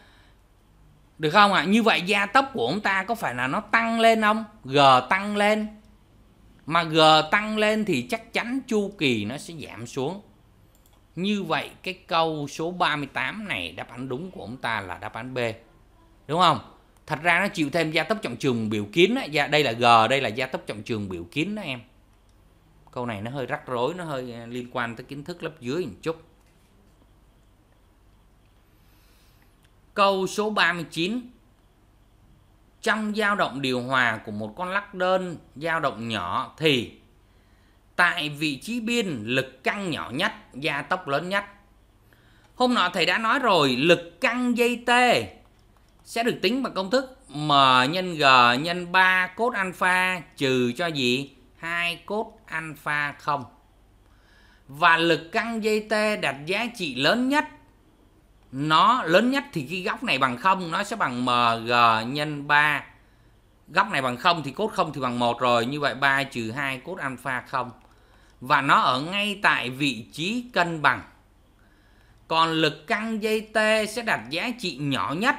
được không ạ à? như vậy gia tốc của ông ta có phải là nó tăng lên không g tăng lên mà G tăng lên thì chắc chắn chu kỳ nó sẽ giảm xuống. Như vậy cái câu số 38 này đáp án đúng của ông ta là đáp án B. Đúng không? Thật ra nó chịu thêm gia tốc trọng trường biểu kiến á, dạ, đây là G, đây là gia tốc trọng trường biểu kiến đó em. Câu này nó hơi rắc rối, nó hơi à, liên quan tới kiến thức lớp dưới một chút. Câu số 39 trong dao động điều hòa của một con lắc đơn dao động nhỏ thì tại vị trí biên lực căng nhỏ nhất, gia tốc lớn nhất. Hôm nọ thầy đã nói rồi, lực căng dây T sẽ được tính bằng công thức M nhân G nhân 3 cốt alpha trừ cho gì? hai cốt alpha không Và lực căng dây T đặt giá trị lớn nhất nó lớn nhất thì cái góc này bằng không nó sẽ bằng mg nhân 3 góc này bằng không thì cốt không thì bằng một rồi như vậy 3 trừ 2 cốt alpha không và nó ở ngay tại vị trí cân bằng còn lực căng dây t sẽ đạt giá trị nhỏ nhất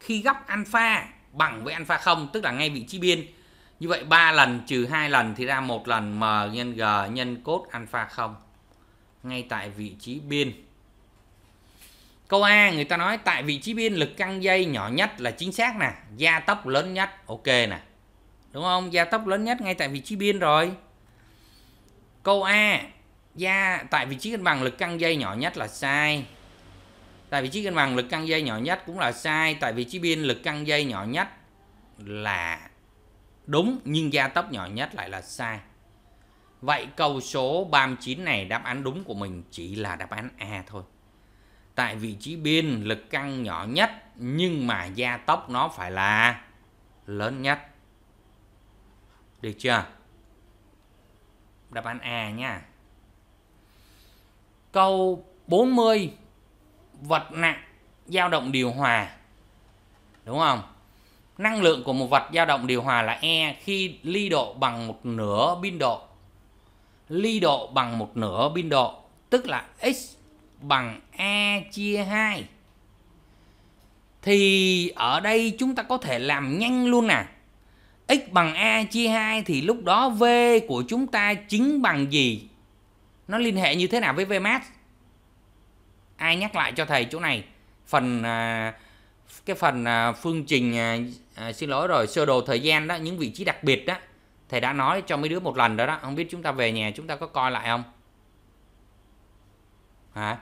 khi góc alpha bằng với alpha không tức là ngay vị trí biên như vậy 3 lần trừ 2 lần thì ra một lần m nhân g nhân cốt alpha không ngay tại vị trí biên Câu A người ta nói tại vị trí biên lực căng dây nhỏ nhất là chính xác nè, gia tốc lớn nhất, ok nè. Đúng không? Gia tốc lớn nhất ngay tại vị trí biên rồi. Câu A gia tại vị trí cân bằng lực căng dây nhỏ nhất là sai. Tại vị trí cân bằng lực căng dây nhỏ nhất cũng là sai, tại vị trí biên lực căng dây nhỏ nhất là đúng nhưng gia tốc nhỏ nhất lại là sai. Vậy câu số 39 này đáp án đúng của mình chỉ là đáp án A thôi tại vị trí biên lực căng nhỏ nhất nhưng mà gia tốc nó phải là lớn nhất. Được chưa? Đáp án A nha. Câu 40 vật nặng dao động điều hòa. Đúng không? Năng lượng của một vật dao động điều hòa là E khi ly độ bằng một nửa biên độ. Ly độ bằng một nửa biên độ tức là x bằng a e chia 2 thì ở đây chúng ta có thể làm nhanh luôn nè. À. x bằng a e chia 2 thì lúc đó v của chúng ta chính bằng gì? Nó liên hệ như thế nào với vmax? Ai nhắc lại cho thầy chỗ này? Phần à, cái phần à, phương trình à, à, xin lỗi rồi, sơ đồ thời gian đó, những vị trí đặc biệt đó, thầy đã nói cho mấy đứa một lần đó đó, không biết chúng ta về nhà chúng ta có coi lại không? Hả?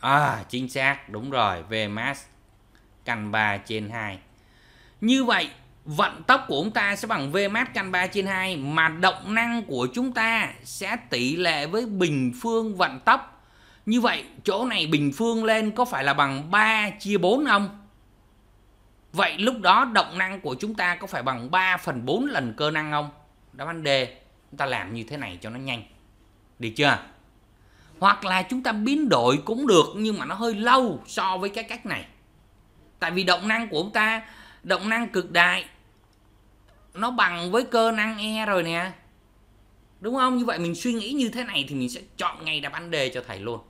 À chính xác đúng rồi mass căn 3 trên 2 Như vậy vận tốc của chúng ta sẽ bằng v mass căn 3 trên 2 mà động năng của chúng ta sẽ tỷ lệ với bình phương vận tốc. Như vậy chỗ này bình phương lên có phải là bằng 3 chia 4 không? Vậy lúc đó động năng của chúng ta có phải bằng 3 phần 4 lần cơ năng không? đó án đề chúng ta làm như thế này cho nó nhanh. Được chưa? hoặc là chúng ta biến đổi cũng được nhưng mà nó hơi lâu so với cái cách này tại vì động năng của chúng ta động năng cực đại nó bằng với cơ năng e rồi nè đúng không như vậy mình suy nghĩ như thế này thì mình sẽ chọn ngay đáp án đề cho thầy luôn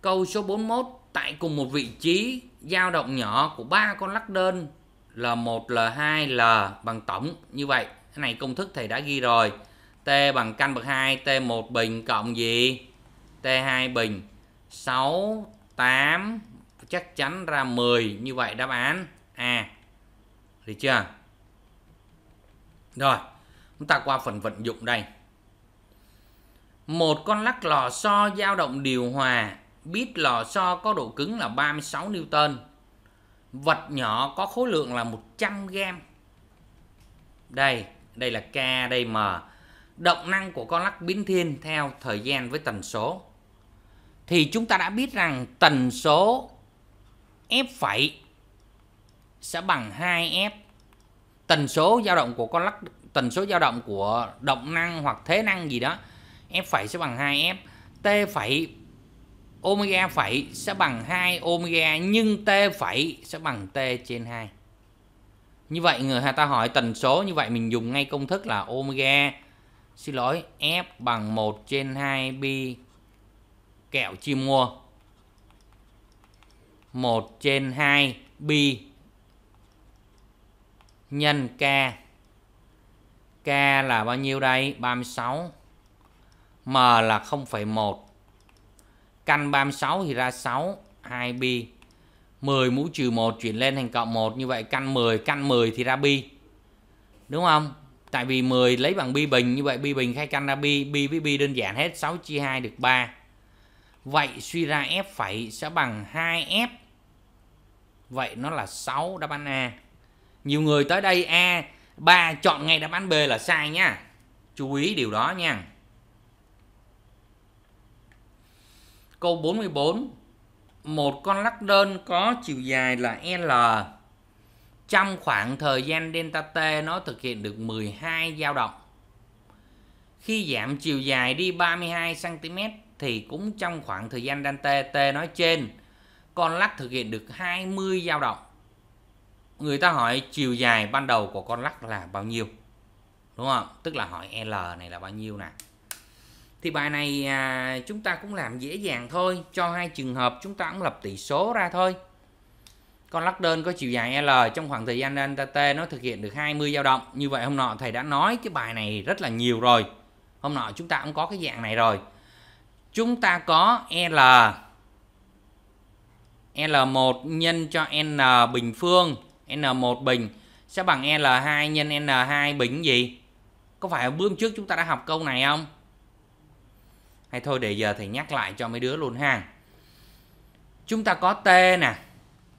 câu số 41 tại cùng một vị trí dao động nhỏ của ba con lắc đơn L1, L2, L bằng tổng như vậy cái này công thức thầy đã ghi rồi T bằng căn bậc 2, T1 bình cộng gì? T2 bình 6 8 chắc chắn ra 10 như vậy đáp án A. Được chưa? Rồi, chúng ta qua phần vận dụng đây. Một con lắc lò xo dao động điều hòa, biết lò xo có độ cứng là 36 Newton. Vật nhỏ có khối lượng là 100 g. Đây, đây là K, đây M động năng của con lắc biến thiên theo thời gian với tần số thì chúng ta đã biết rằng tần số f phẩy sẽ bằng 2f tần số dao động của con lắc tần số dao động của động năng hoặc thế năng gì đó f phẩy sẽ bằng 2f t phẩy omega phẩy sẽ bằng 2 omega nhưng t phẩy sẽ bằng t trên 2 như vậy người ta hỏi tần số như vậy mình dùng ngay công thức là omega xin lỗi F bằng 1 trên 2 pi kẹo chia mua 1 trên 2 pi nhân K K là bao nhiêu đây 36 M là 0,1 căn 36 thì ra 6 2 pi 10 mũ trừ 1 chuyển lên thành cộng 1 như vậy căn 10 căn 10 thì ra pi đúng không tại vì 10 lấy bằng bi bình như vậy bi bình khai căn ra bi bi với bi đơn giản hết 6 chia 2 được 3 vậy suy ra f phẩy sẽ bằng 2f vậy nó là 6 đáp án A nhiều người tới đây A 3 chọn ngay đáp án B là sai nhá chú ý điều đó nha câu 44 một con lắc đơn có chiều dài là L trong khoảng thời gian delta T nó thực hiện được 12 dao động. Khi giảm chiều dài đi 32 cm thì cũng trong khoảng thời gian delta T nói trên con lắc thực hiện được 20 dao động. Người ta hỏi chiều dài ban đầu của con lắc là bao nhiêu? Đúng không? Tức là hỏi L này là bao nhiêu nè. Thì bài này à, chúng ta cũng làm dễ dàng thôi, cho hai trường hợp chúng ta cũng lập tỷ số ra thôi con lắc đơn có chiều dài L trong khoảng thời gian delta T nó thực hiện được 20 dao động. Như vậy hôm nọ thầy đã nói cái bài này rất là nhiều rồi. Hôm nọ chúng ta cũng có cái dạng này rồi. Chúng ta có L L1 nhân cho N bình phương, N1 bình sẽ bằng L2 nhân N2 bình gì? Có phải bữa trước chúng ta đã học câu này không? Hay thôi để giờ thầy nhắc lại cho mấy đứa luôn ha. Chúng ta có T nè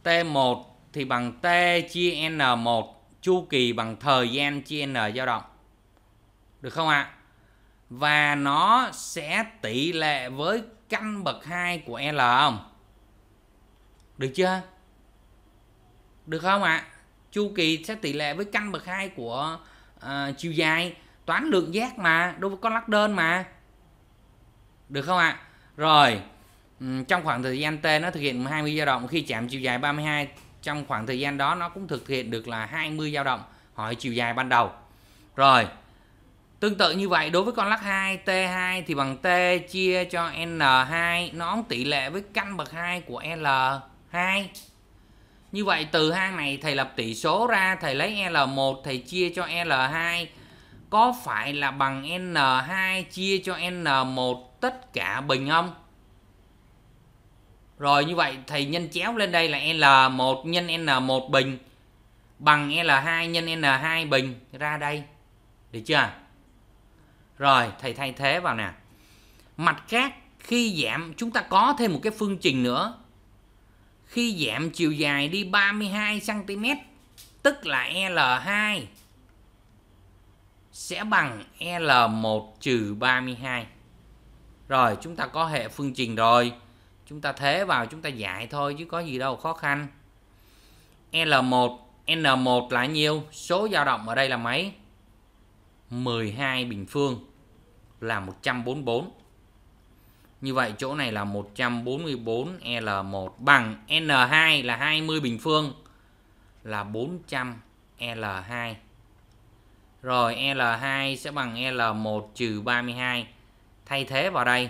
T1 thì bằng T chia N1 chu kỳ bằng thời gian chia N dao động. Được không ạ? À? Và nó sẽ tỷ lệ với căn bậc 2 của L không? Được chưa? Được không ạ? À? Chu kỳ sẽ tỷ lệ với căn bậc 2 của uh, chiều dài toán lượng giác mà, đối với con lắc đơn mà. Được không ạ? À? Rồi, trong khoảng thời gian T nó thực hiện 20 dao động khi chạm chiều dài 32 trong khoảng thời gian đó nó cũng thực hiện được là 20 dao động hỏi chiều dài ban đầu rồi tương tự như vậy đối với con lắc 2 T2 thì bằng T chia cho N2 nó tỷ lệ với căn bậc 2 của L2 như vậy từ hang này thầy lập tỷ số ra thầy lấy L1 thầy chia cho L2 có phải là bằng N2 chia cho N1 tất cả bình không? Rồi như vậy thì nhân chéo lên đây là L1 nhân N1 bình bằng L2 nhân N2 bình ra đây. Được chưa? Rồi thầy thay thế vào nè. Mặt khác khi giảm chúng ta có thêm một cái phương trình nữa. Khi giảm chiều dài đi 32 cm tức là L2 sẽ bằng L1 trừ 32. Rồi chúng ta có hệ phương trình rồi chúng ta thế vào chúng ta dạy thôi chứ có gì đâu khó khăn L1 N1 là nhiêu số dao động ở đây là mấy 12 bình phương là 144 như vậy chỗ này là 144 L1 bằng N2 là 20 bình phương là 400 L2 rồi L2 sẽ bằng L1 trừ 32 thay thế vào đây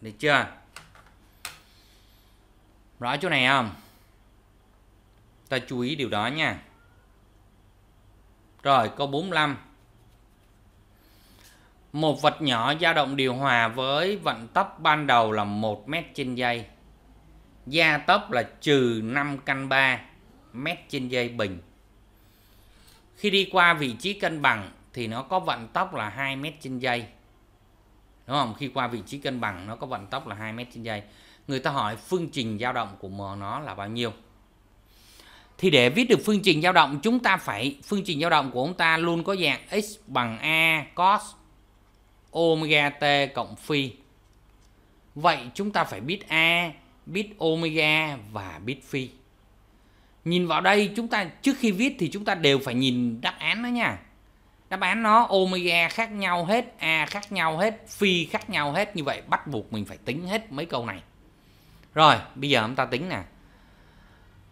được chưa rõ chỗ này không ta chú ý điều đó nha rồi câu 45 một vật nhỏ dao động điều hòa với vận tốc ban đầu là 1 m trên giây gia tốc là trừ 5 căn 3 m trên giây bình khi đi qua vị trí cân bằng thì nó có vận tốc là 2 m trên giây đúng không khi qua vị trí cân bằng nó có vận tốc là 2 m trên giây người ta hỏi phương trình dao động của m nó là bao nhiêu thì để viết được phương trình dao động chúng ta phải phương trình dao động của chúng ta luôn có dạng x bằng a cos omega t cộng phi vậy chúng ta phải biết a biết omega và biết phi nhìn vào đây chúng ta trước khi viết thì chúng ta đều phải nhìn đáp án đó nha đáp án nó omega khác nhau hết a khác nhau hết phi khác nhau hết như vậy bắt buộc mình phải tính hết mấy câu này rồi bây giờ chúng ta tính nè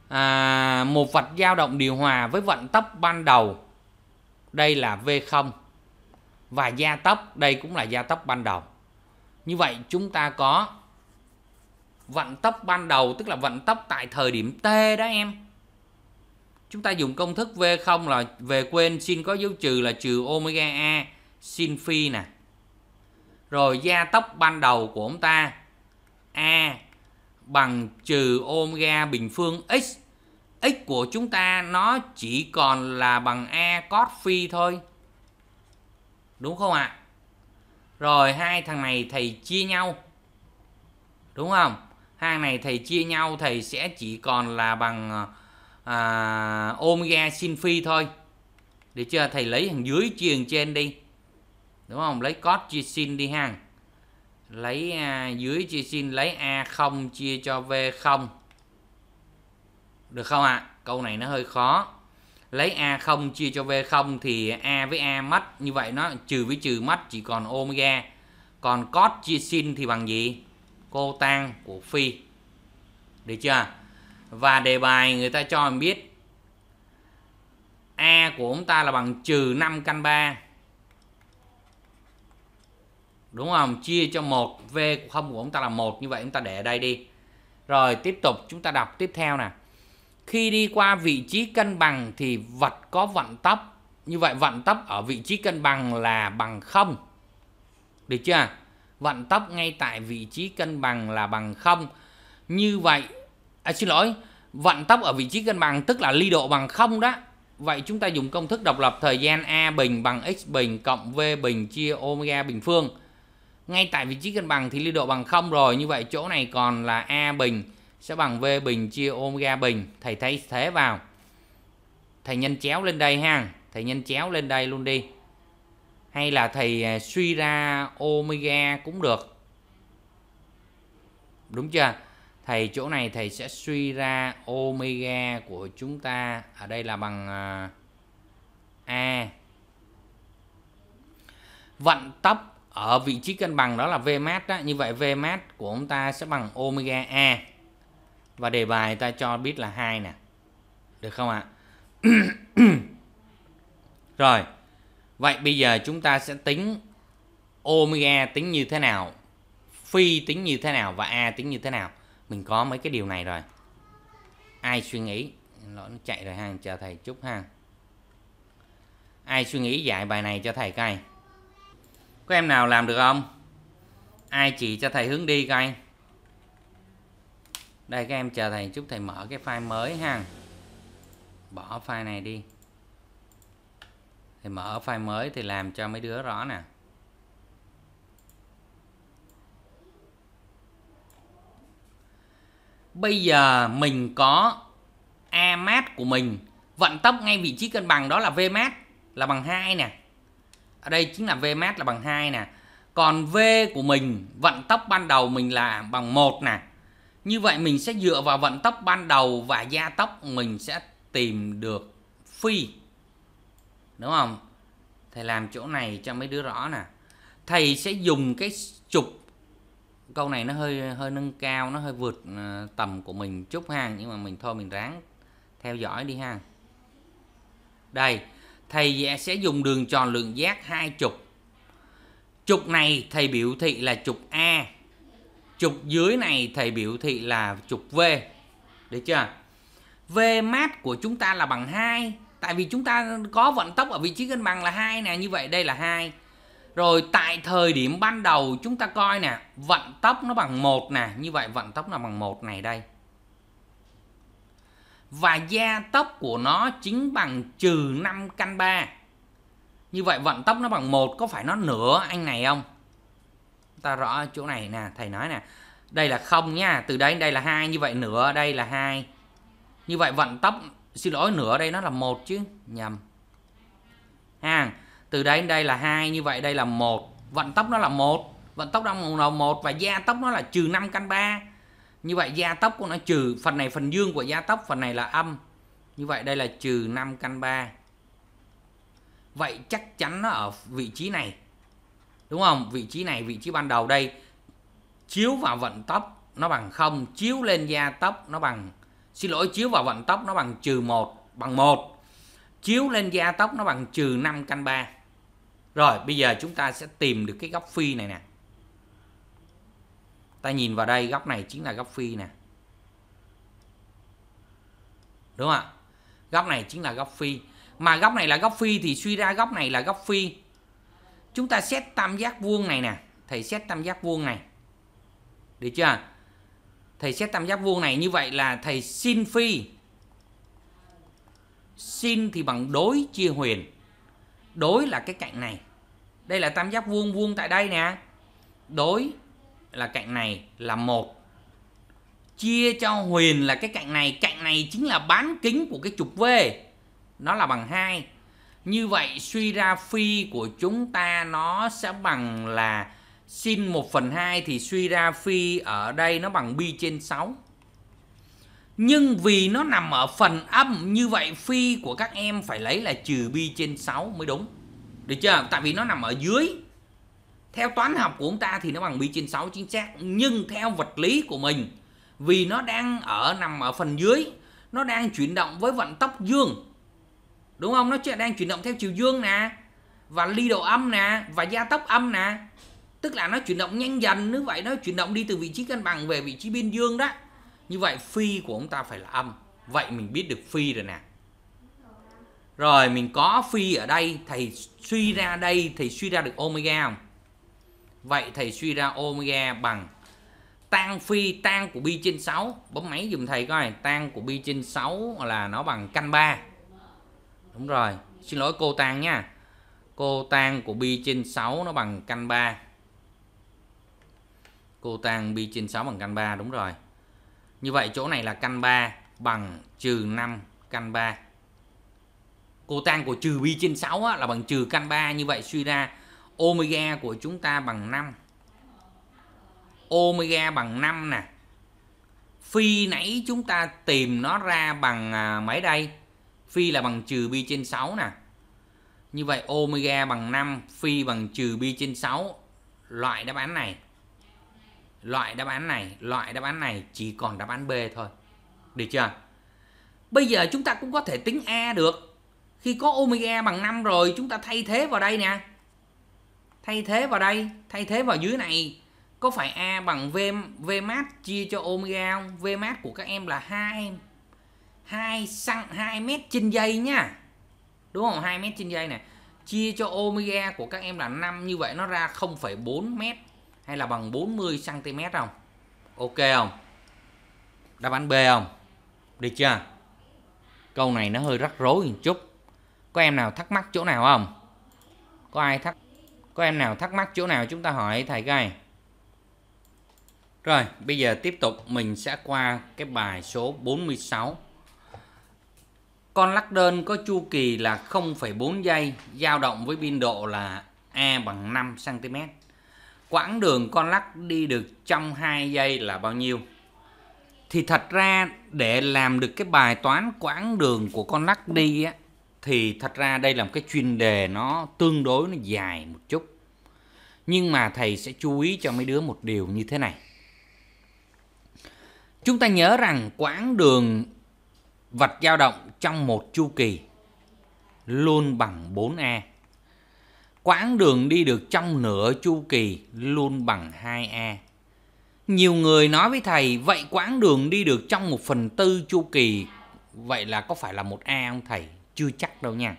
à, một vật dao động điều hòa với vận tốc ban đầu đây là v0 và gia tốc đây cũng là gia tốc ban đầu như vậy chúng ta có vận tốc ban đầu tức là vận tốc tại thời điểm t đó em chúng ta dùng công thức V0 là về quên sin có dấu trừ là trừ omega A sin phi nè. Rồi gia tốc ban đầu của ông ta A bằng trừ omega bình phương x. X của chúng ta nó chỉ còn là bằng A cos phi thôi. Đúng không ạ? Rồi hai thằng này thầy chia nhau. Đúng không? Hai này thầy chia nhau thầy sẽ chỉ còn là bằng ờ, à, omega sin phi thôi để cho thầy lấy hàng dưới chia hàng trên đi đúng không lấy cos chia sin đi ha lấy à, dưới chia sin lấy a 0 chia cho v 0 được không ạ à? câu này nó hơi khó lấy a 0 chia cho v 0 thì a với a mất như vậy nó trừ với trừ mất chỉ còn omega còn cos chia sin thì bằng gì cô tan của phi được chưa và đề bài người ta cho mình biết A của chúng ta là bằng trừ 5 căn 3 đúng không chia cho 1 V của không của chúng ta là một như vậy chúng ta để ở đây đi rồi tiếp tục chúng ta đọc tiếp theo nè khi đi qua vị trí cân bằng thì vật có vận tốc như vậy vận tốc ở vị trí cân bằng là bằng không được chưa vận tốc ngay tại vị trí cân bằng là bằng không như vậy à, xin lỗi vận tốc ở vị trí cân bằng tức là ly độ bằng không đó vậy chúng ta dùng công thức độc lập thời gian a bình bằng x bình cộng v bình chia omega bình phương ngay tại vị trí cân bằng thì ly độ bằng không rồi như vậy chỗ này còn là a bình sẽ bằng v bình chia omega bình thầy thấy thế vào thầy nhân chéo lên đây ha thầy nhân chéo lên đây luôn đi hay là thầy à, suy ra omega cũng được đúng chưa thầy chỗ này thầy sẽ suy ra omega của chúng ta ở đây là bằng à, a vận tốc ở vị trí cân bằng đó là Vmat đó. Như vậy v Vmat của chúng ta sẽ bằng omega A. Và đề bài ta cho biết là hai nè. Được không ạ? Rồi. Vậy bây giờ chúng ta sẽ tính omega tính như thế nào? Phi tính như thế nào và A tính như thế nào? mình có mấy cái điều này rồi ai suy nghĩ nó chạy rồi hàng chờ thầy chút hàng ai suy nghĩ dạy bài này cho thầy coi có em nào làm được không ai chỉ cho thầy hướng đi coi đây các em chờ thầy chút thầy mở cái file mới ha bỏ file này đi thì mở file mới thì làm cho mấy đứa rõ nè bây giờ mình có A mát của mình vận tốc ngay vị trí cân bằng đó là V mát là bằng 2 nè. Ở đây chính là V mát là bằng 2 nè. Còn V của mình vận tốc ban đầu mình là bằng 1 nè. Như vậy mình sẽ dựa vào vận tốc ban đầu và gia tốc mình sẽ tìm được phi. Đúng không? Thầy làm chỗ này cho mấy đứa rõ nè. Thầy sẽ dùng cái trục câu này nó hơi hơi nâng cao nó hơi vượt ờ, tầm của mình chút ha nhưng mà mình thôi mình ráng theo dõi đi ha đây thầy sẽ dùng đường tròn lượng giác hai trục trục này thầy biểu thị là trục A trục dưới này thầy biểu thị là trục V được chưa V mát của chúng ta là bằng 2 tại vì chúng ta có vận tốc ở vị trí cân bằng là hai nè như vậy đây là hai rồi tại thời điểm ban đầu chúng ta coi nè, vận tốc nó bằng 1 nè, như vậy vận tốc là bằng 1 này đây. Và gia tốc của nó chính bằng trừ 5 căn 3. Như vậy vận tốc nó bằng 1 có phải nó nửa anh này không? Ta rõ chỗ này nè, thầy nói nè. Đây là không nha, từ đây đây là 2 như vậy nửa đây là 2. Như vậy vận tốc xin lỗi nửa đây nó là 1 chứ, nhầm. Ha. À, từ đây đến đây là hai như vậy đây là một vận tốc nó là một vận tốc nó là một và gia tốc nó là trừ năm căn ba như vậy gia tốc của nó trừ phần này phần dương của gia tốc phần này là âm như vậy đây là trừ năm căn ba vậy chắc chắn nó ở vị trí này đúng không vị trí này vị trí ban đầu đây chiếu vào vận tốc nó bằng không chiếu lên gia tốc nó bằng xin lỗi chiếu vào vận tốc nó bằng trừ một bằng một chiếu lên gia tốc nó bằng trừ năm căn ba rồi bây giờ chúng ta sẽ tìm được cái góc phi này nè. Ta nhìn vào đây góc này chính là góc phi nè. Đúng không ạ? Góc này chính là góc phi. Mà góc này là góc phi thì suy ra góc này là góc phi. Chúng ta xét tam giác vuông này nè. Thầy xét tam giác vuông này. Được chưa? Thầy xét tam giác vuông này như vậy là thầy sin phi. Sin thì bằng đối chia huyền. Đối là cái cạnh này đây là tam giác vuông vuông tại đây nè đối là cạnh này là một chia cho huyền là cái cạnh này cạnh này chính là bán kính của cái trục v nó là bằng hai như vậy suy ra phi của chúng ta nó sẽ bằng là sin 1 phần 2 thì suy ra phi ở đây nó bằng pi trên 6. Nhưng vì nó nằm ở phần âm như vậy phi của các em phải lấy là trừ pi trên 6 mới đúng được chưa tại vì nó nằm ở dưới theo toán học của chúng ta thì nó bằng pi trên 6 chính xác nhưng theo vật lý của mình vì nó đang ở nằm ở phần dưới nó đang chuyển động với vận tốc dương đúng không nó đang chuyển động theo chiều dương nè và ly độ âm nè và gia tốc âm nè tức là nó chuyển động nhanh dần như vậy nó chuyển động đi từ vị trí cân bằng về vị trí biên dương đó như vậy phi của chúng ta phải là âm vậy mình biết được phi rồi nè rồi mình có phi ở đây, thầy suy ra đây, thầy suy ra được omega không? Vậy thầy suy ra omega bằng tan phi tan của pi trên 6, bấm máy dùm thầy coi, tan của pi trên 6 là nó bằng căn 3. Đúng rồi, xin lỗi cô tan nha. Cô tan của pi trên 6 nó bằng căn 3. Cô tan pi trên 6 bằng căn 3 đúng rồi. Như vậy chỗ này là căn 3 bằng trừ 5 căn 3 cô tan của trừ pi trên 6 á, là bằng trừ căn 3 như vậy suy ra omega của chúng ta bằng 5 omega bằng 5 nè phi nãy chúng ta tìm nó ra bằng à, mấy đây phi là bằng trừ pi trên 6 nè như vậy omega bằng 5 phi bằng trừ pi trên 6 loại đáp án này loại đáp án này loại đáp án này chỉ còn đáp án B thôi được chưa bây giờ chúng ta cũng có thể tính A được khi có omega bằng 5 rồi chúng ta thay thế vào đây nè thay thế vào đây thay thế vào dưới này có phải a bằng v v max chia cho omega không v max của các em là 2 em 2 xăng 2 mét trên giây nhá đúng không 2 mét trên giây này chia cho omega của các em là 5 như vậy nó ra 0,4 mét hay là bằng 40 cm không ok không đáp án B không được chưa câu này nó hơi rắc rối một chút có em nào thắc mắc chỗ nào không có ai thắc có em nào thắc mắc chỗ nào chúng ta hỏi thầy coi rồi bây giờ tiếp tục mình sẽ qua cái bài số 46 con lắc đơn có chu kỳ là 0,4 giây dao động với biên độ là A bằng 5 cm quãng đường con lắc đi được trong 2 giây là bao nhiêu thì thật ra để làm được cái bài toán quãng đường của con lắc đi á, thì thật ra đây là một cái chuyên đề nó tương đối nó dài một chút nhưng mà thầy sẽ chú ý cho mấy đứa một điều như thế này chúng ta nhớ rằng quãng đường vật dao động trong một chu kỳ luôn bằng 4A. Quãng đường đi được trong nửa chu kỳ luôn bằng 2A. Nhiều người nói với thầy, vậy quãng đường đi được trong một phần tư chu kỳ, vậy là có phải là một a không thầy? chưa chắc đâu nha.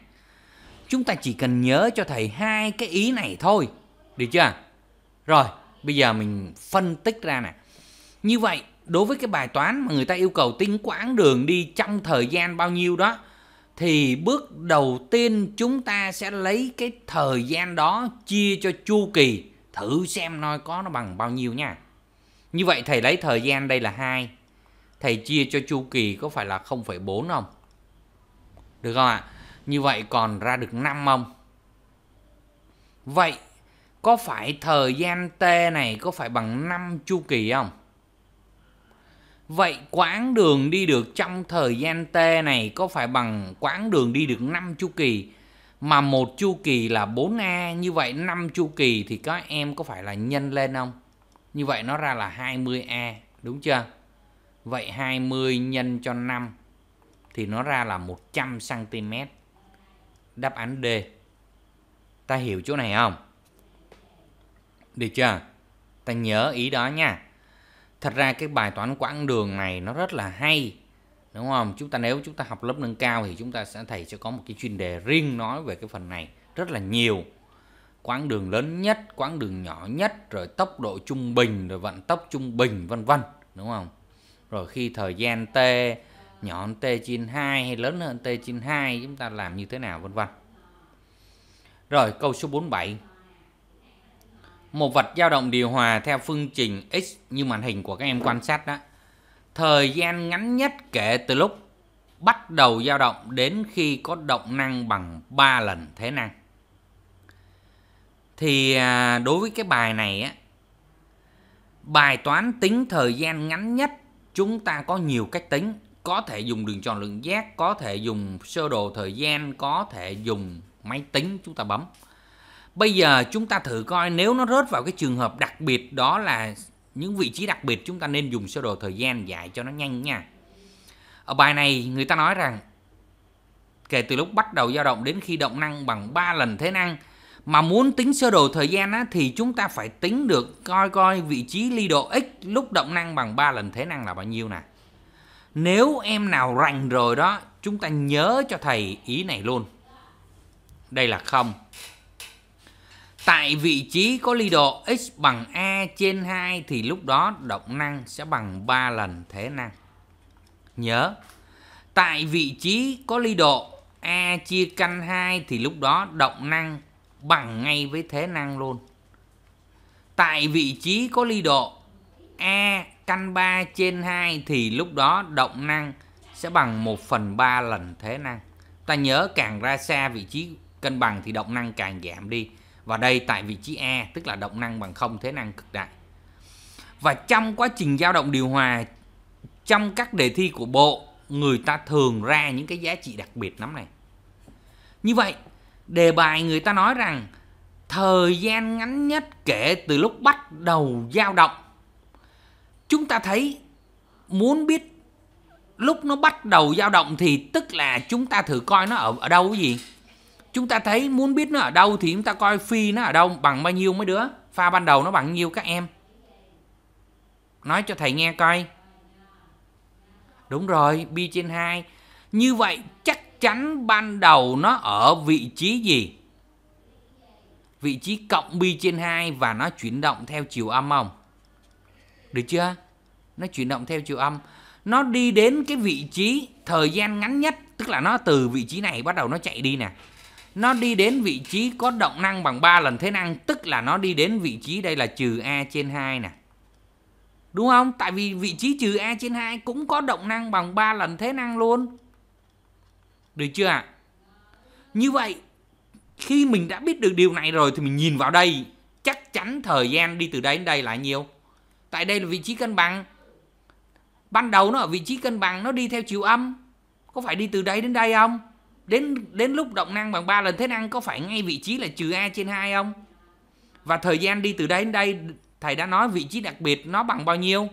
Chúng ta chỉ cần nhớ cho thầy hai cái ý này thôi. Được chưa? Rồi, bây giờ mình phân tích ra nè. Như vậy, đối với cái bài toán mà người ta yêu cầu tính quãng đường đi trong thời gian bao nhiêu đó thì bước đầu tiên chúng ta sẽ lấy cái thời gian đó chia cho chu kỳ thử xem nó có nó bằng bao nhiêu nha. Như vậy thầy lấy thời gian đây là 2. Thầy chia cho chu kỳ có phải là 0,4 không? Được không ạ? Như vậy còn ra được 5 không? Vậy có phải thời gian T này có phải bằng 5 chu kỳ không? Vậy quãng đường đi được trong thời gian T này có phải bằng quãng đường đi được 5 chu kỳ mà một chu kỳ là 4A như vậy 5 chu kỳ thì các em có phải là nhân lên không? Như vậy nó ra là 20A đúng chưa? Vậy 20 nhân cho 5 thì nó ra là 100 cm. Đáp án D. Ta hiểu chỗ này không? Được chưa? Ta nhớ ý đó nha. Thật ra cái bài toán quãng đường này nó rất là hay. Đúng không? Chúng ta nếu chúng ta học lớp nâng cao thì chúng ta sẽ thầy sẽ có một cái chuyên đề riêng nói về cái phần này rất là nhiều. Quãng đường lớn nhất, quãng đường nhỏ nhất, rồi tốc độ trung bình, rồi vận tốc trung bình vân vân, đúng không? Rồi khi thời gian t nhỏ hơn T92 hay lớn hơn T92 chúng ta làm như thế nào vân vân. Rồi câu số 47. Một vật dao động điều hòa theo phương trình x như màn hình của các em quan sát đó. Thời gian ngắn nhất kể từ lúc bắt đầu dao động đến khi có động năng bằng 3 lần thế năng. Thì à, đối với cái bài này á bài toán tính thời gian ngắn nhất chúng ta có nhiều cách tính có thể dùng đường tròn lượng giác có thể dùng sơ đồ thời gian có thể dùng máy tính chúng ta bấm bây giờ chúng ta thử coi nếu nó rớt vào cái trường hợp đặc biệt đó là những vị trí đặc biệt chúng ta nên dùng sơ đồ thời gian dạy cho nó nhanh nha ở bài này người ta nói rằng kể từ lúc bắt đầu dao động đến khi động năng bằng 3 lần thế năng mà muốn tính sơ đồ thời gian á, thì chúng ta phải tính được coi coi vị trí ly độ x lúc động năng bằng 3 lần thế năng là bao nhiêu nè. Nếu em nào rành rồi đó, chúng ta nhớ cho thầy ý này luôn. Đây là không. Tại vị trí có ly độ x bằng a trên 2 thì lúc đó động năng sẽ bằng 3 lần thế năng. Nhớ, tại vị trí có ly độ a chia căn 2 thì lúc đó động năng bằng ngay với thế năng luôn. Tại vị trí có ly độ a căn 3 trên 2 thì lúc đó động năng sẽ bằng 1 phần 3 lần thế năng. Ta nhớ càng ra xa vị trí cân bằng thì động năng càng giảm đi. Và đây tại vị trí A tức là động năng bằng không thế năng cực đại. Và trong quá trình dao động điều hòa trong các đề thi của bộ người ta thường ra những cái giá trị đặc biệt lắm này. Như vậy, đề bài người ta nói rằng thời gian ngắn nhất kể từ lúc bắt đầu dao động chúng ta thấy muốn biết lúc nó bắt đầu dao động thì tức là chúng ta thử coi nó ở ở đâu cái gì chúng ta thấy muốn biết nó ở đâu thì chúng ta coi phi nó ở đâu bằng bao nhiêu mấy đứa pha ban đầu nó bằng nhiêu các em nói cho thầy nghe coi đúng rồi pi trên 2 như vậy chắc chắn ban đầu nó ở vị trí gì vị trí cộng pi trên 2 và nó chuyển động theo chiều âm không được chưa nó chuyển động theo chiều âm nó đi đến cái vị trí thời gian ngắn nhất tức là nó từ vị trí này bắt đầu nó chạy đi nè nó đi đến vị trí có động năng bằng 3 lần thế năng tức là nó đi đến vị trí đây là trừ a trên 2 nè đúng không tại vì vị trí trừ a trên 2 cũng có động năng bằng 3 lần thế năng luôn được chưa ạ như vậy khi mình đã biết được điều này rồi thì mình nhìn vào đây chắc chắn thời gian đi từ đây đến đây là nhiều tại đây là vị trí cân bằng ban đầu nó ở vị trí cân bằng nó đi theo chiều âm có phải đi từ đây đến đây không đến đến lúc động năng bằng 3 lần thế năng có phải ngay vị trí là trừ a trên 2 không và thời gian đi từ đây đến đây thầy đã nói vị trí đặc biệt nó bằng bao nhiêu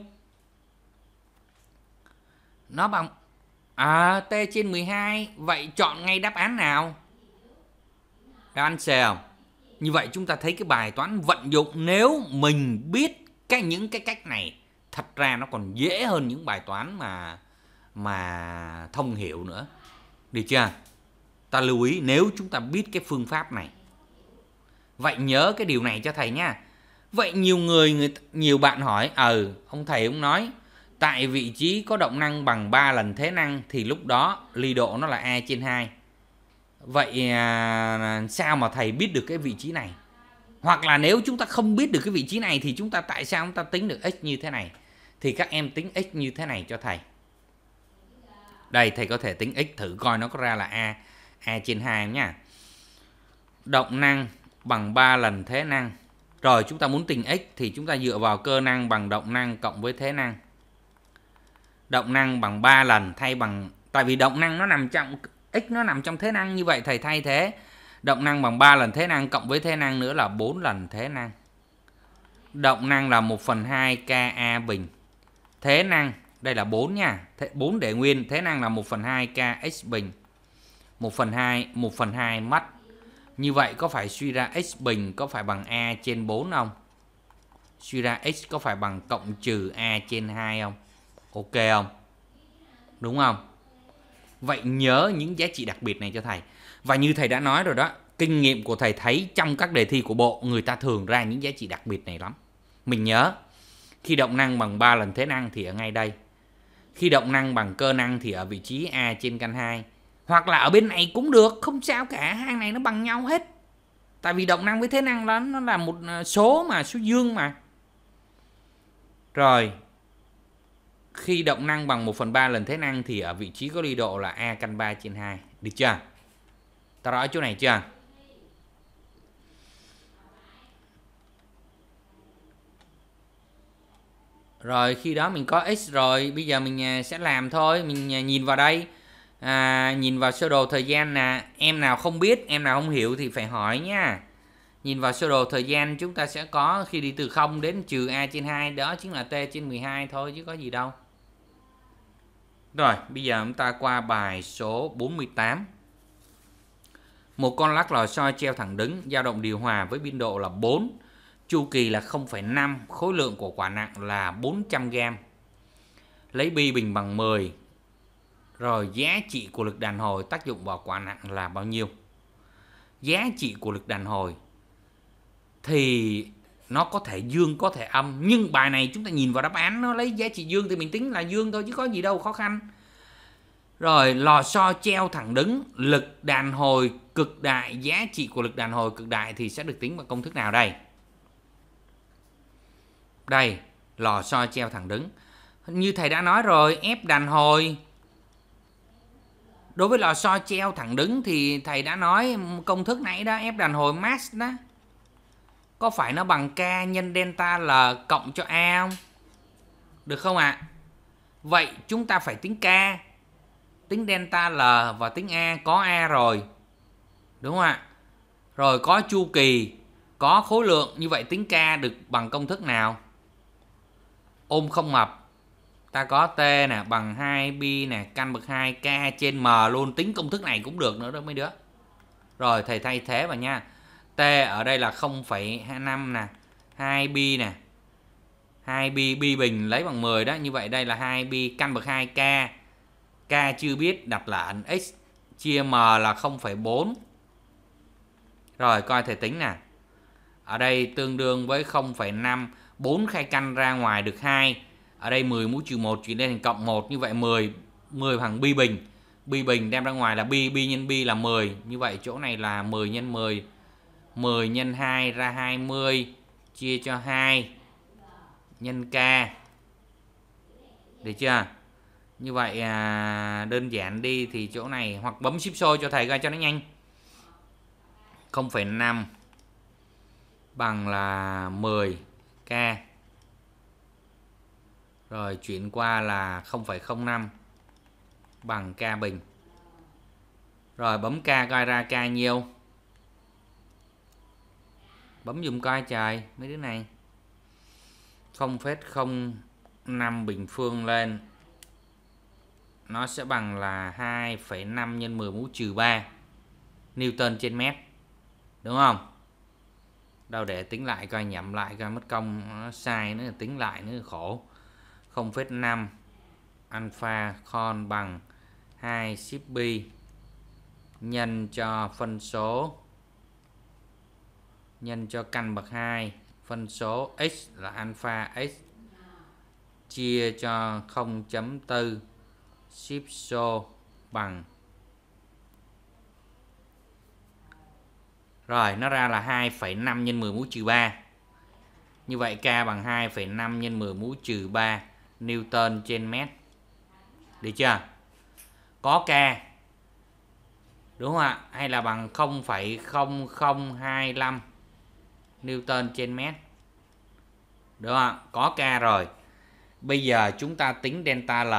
nó bằng à, t trên 12 vậy chọn ngay đáp án nào đáp án C không? như vậy chúng ta thấy cái bài toán vận dụng nếu mình biết cái những cái cách này thật ra nó còn dễ hơn những bài toán mà mà thông hiểu nữa đi chưa ta lưu ý nếu chúng ta biết cái phương pháp này vậy nhớ cái điều này cho thầy nha vậy nhiều người, người nhiều bạn hỏi ừ ông thầy ông nói tại vị trí có động năng bằng 3 lần thế năng thì lúc đó ly độ nó là a trên 2 vậy à, sao mà thầy biết được cái vị trí này hoặc là nếu chúng ta không biết được cái vị trí này thì chúng ta tại sao chúng ta tính được x như thế này thì các em tính x như thế này cho thầy đây thầy có thể tính x thử coi nó có ra là a a trên 2 nha động năng bằng 3 lần thế năng rồi chúng ta muốn tìm x thì chúng ta dựa vào cơ năng bằng động năng cộng với thế năng động năng bằng 3 lần thay bằng tại vì động năng nó nằm trong x nó nằm trong thế năng như vậy thầy thay thế động năng bằng 3 lần thế năng cộng với thế năng nữa là 4 lần thế năng động năng là 1 phần 2 Ka bình thế năng đây là 4 nha thế 4 để nguyên thế năng là 1 phần 2 Kx bình 1 phần 2 1 phần 2 mắt như vậy có phải suy ra x bình có phải bằng a trên 4 không? Suy ra x có phải bằng cộng trừ a trên 2 không? Ok không? Đúng không? Vậy nhớ những giá trị đặc biệt này cho thầy và như thầy đã nói rồi đó kinh nghiệm của thầy thấy trong các đề thi của bộ người ta thường ra những giá trị đặc biệt này lắm mình nhớ khi động năng bằng 3 lần thế năng thì ở ngay đây khi động năng bằng cơ năng thì ở vị trí A trên căn 2 hoặc là ở bên này cũng được không sao cả hai này nó bằng nhau hết tại vì động năng với thế năng đó nó là một à, số mà số dương mà rồi khi động năng bằng 1 phần 3 lần thế năng thì ở vị trí có ly độ là A căn 3 trên 2 được chưa ta rõ chỗ này chưa rồi khi đó mình có x rồi bây giờ mình à, sẽ làm thôi mình à, nhìn vào đây à, nhìn vào sơ đồ thời gian nè em nào không biết em nào không hiểu thì phải hỏi nha nhìn vào sơ đồ thời gian chúng ta sẽ có khi đi từ 0 đến trừ a trên 2 đó chính là t trên 12 thôi chứ có gì đâu rồi bây giờ chúng ta qua bài số 48 một con lắc lò xo treo thẳng đứng, dao động điều hòa với biên độ là 4, chu kỳ là 0,5, khối lượng của quả nặng là 400 g. Lấy bi bình bằng 10. Rồi giá trị của lực đàn hồi tác dụng vào quả nặng là bao nhiêu? Giá trị của lực đàn hồi thì nó có thể dương có thể âm nhưng bài này chúng ta nhìn vào đáp án nó lấy giá trị dương thì mình tính là dương thôi chứ có gì đâu khó khăn rồi lò xo treo thẳng đứng, lực đàn hồi cực đại, giá trị của lực đàn hồi cực đại thì sẽ được tính bằng công thức nào đây? Đây, lò xo treo thẳng đứng. Như thầy đã nói rồi, ép đàn hồi đối với lò xo treo thẳng đứng thì thầy đã nói công thức nãy đó ép đàn hồi max đó có phải nó bằng k nhân delta l cộng cho a không được không ạ à? vậy chúng ta phải tính k tính delta L và tính A có A rồi. Đúng không ạ? Rồi có chu kỳ, có khối lượng, như vậy tính K được bằng công thức nào? Ôm không mập. Ta có T nè bằng 2 pi nè, căn bậc 2 K trên M luôn, tính công thức này cũng được nữa đó mấy đứa. Rồi thầy thay thế vào nha. T ở đây là 0,5 nè, 2 pi nè. 2 pi pi bình lấy bằng 10 đó, như vậy đây là 2 pi căn bậc 2 K K chưa biết đặt là ẩn x chia m là 0,4. Rồi coi thầy tính nè. Ở đây tương đương với 0,5, 4 khai căn ra ngoài được 2. Ở đây 10 mũ trừ 1 chuyển lên thành cộng 1 như vậy 10 10 bằng pi bình. Pi bình đem ra ngoài là pi, pi nhân pi là 10. Như vậy chỗ này là 10 nhân 10. 10 nhân 2 ra 20 chia cho 2 nhân k. Được chưa? như vậy à, đơn giản đi thì chỗ này hoặc bấm ship show cho thầy ra cho nó nhanh 0,5 bằng là 10k rồi chuyển qua là 0,05 bằng k bình rồi bấm k coi ra k nhiêu bấm dùng coi trời mấy đứa này 0,05 bình phương lên nó sẽ bằng là 2,5 nhân 10 mũ trừ 3 Newton trên mét đúng không đâu để tính lại coi nhầm lại coi mất công nó sai nữa tính lại nữa khổ 0,5 alpha con bằng 2 ship pi nhân cho phân số nhân cho căn bậc 2 phân số x là alpha x chia cho 0.4 ship show bằng Rồi nó ra là 2,5 nhân 10 mũ trừ 3 Như vậy K bằng 2,5 nhân 10 mũ trừ 3 Newton trên mét Được chưa Có K Đúng không ạ Hay là bằng 0,0025 Newton trên mét Đúng không ạ Có K rồi Bây giờ chúng ta tính delta L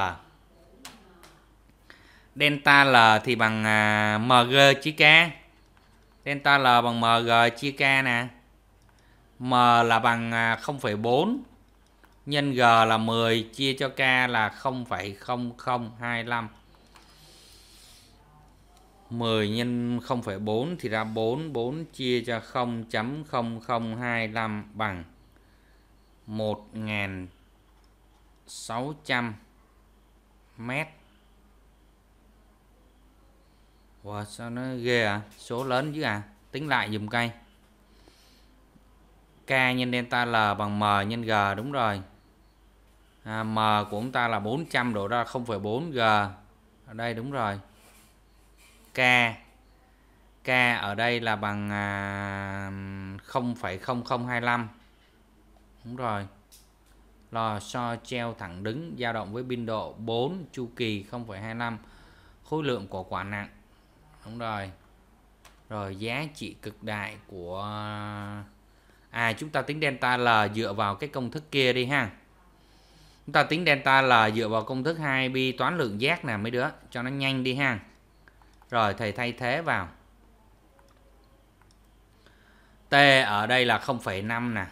delta L thì bằng à, MG chia K delta L bằng MG chia K nè M là bằng 0,4 à, nhân G là 10 chia cho K là 0,0025 10 nhân 0,4 thì ra 4 4 chia cho 0.0025 bằng 1.600 mét wow, sao nó ghê à số lớn chứ à tính lại dùm cây K nhân delta L bằng M nhân G đúng rồi à, M của chúng ta là 400 độ ra 0,4 G ở đây đúng rồi K K ở đây là bằng à, 0,0025 đúng rồi lò xo treo thẳng đứng dao động với biên độ 4 chu kỳ 0,25 khối lượng của quả nặng đúng rồi rồi giá trị cực đại của à chúng ta tính delta L dựa vào cái công thức kia đi ha chúng ta tính delta L dựa vào công thức 2pi toán lượng giác nè mấy đứa cho nó nhanh đi ha rồi thầy thay thế vào T ở đây là 0,5 nè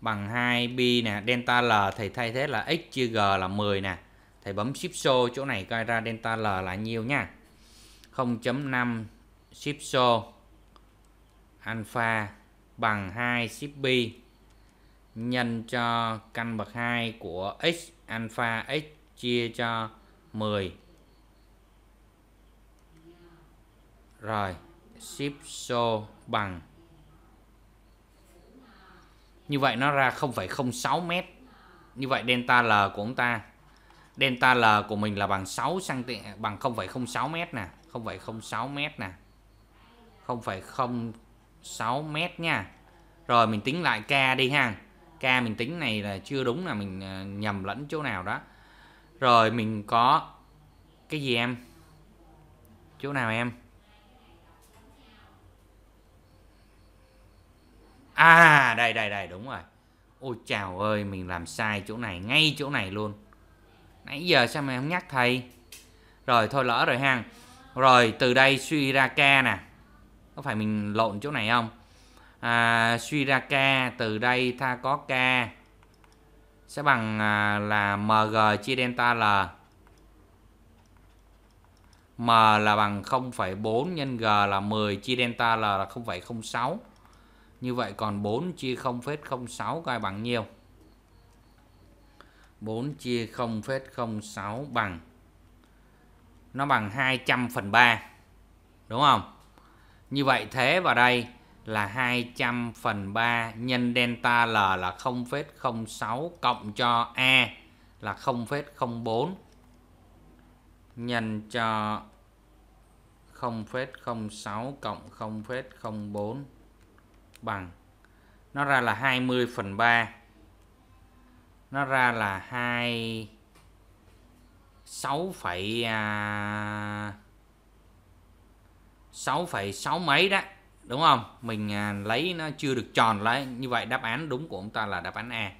bằng 2pi nè delta L thầy thay thế là x chia g là 10 nè thầy bấm shift show chỗ này coi ra delta L là nhiêu nha 0.5 ship show alpha bằng 2 ship pi nhân cho căn bậc 2 của x alpha x chia cho 10 rồi ship show bằng như vậy nó ra 0,06 mét như vậy delta L của chúng ta delta L của mình là bằng 6 cm bằng 0,06 mét nè 0,06 mét nè 0,06 mét nha rồi mình tính lại k đi ha k mình tính này là chưa đúng là mình à, nhầm lẫn chỗ nào đó rồi mình có cái gì em chỗ nào em à đây đây đây đúng rồi ôi chào ơi mình làm sai chỗ này ngay chỗ này luôn nãy giờ sao mày không nhắc thầy rồi thôi lỡ rồi ha rồi từ đây suy ra k nè Có phải mình lộn chỗ này không à, k từ đây ta có K Sẽ bằng à, là MG chia delta L M là bằng 0,4 nhân G là 10 chia delta L là 0,06 Như vậy còn 4 chia 0,06 coi bằng nhiêu 4 chia 0,06 bằng nó bằng 200 phần 3 đúng không như vậy thế vào đây là 200 phần 3 nhân delta L là 0,06 cộng cho A là 0,04 nhân cho 0,06 cộng 0,04 bằng nó ra là 20 phần 3 nó ra là 2 6, à, 6,6 mấy đó đúng không mình à, lấy nó chưa được tròn lấy như vậy đáp án đúng của ông ta là đáp án A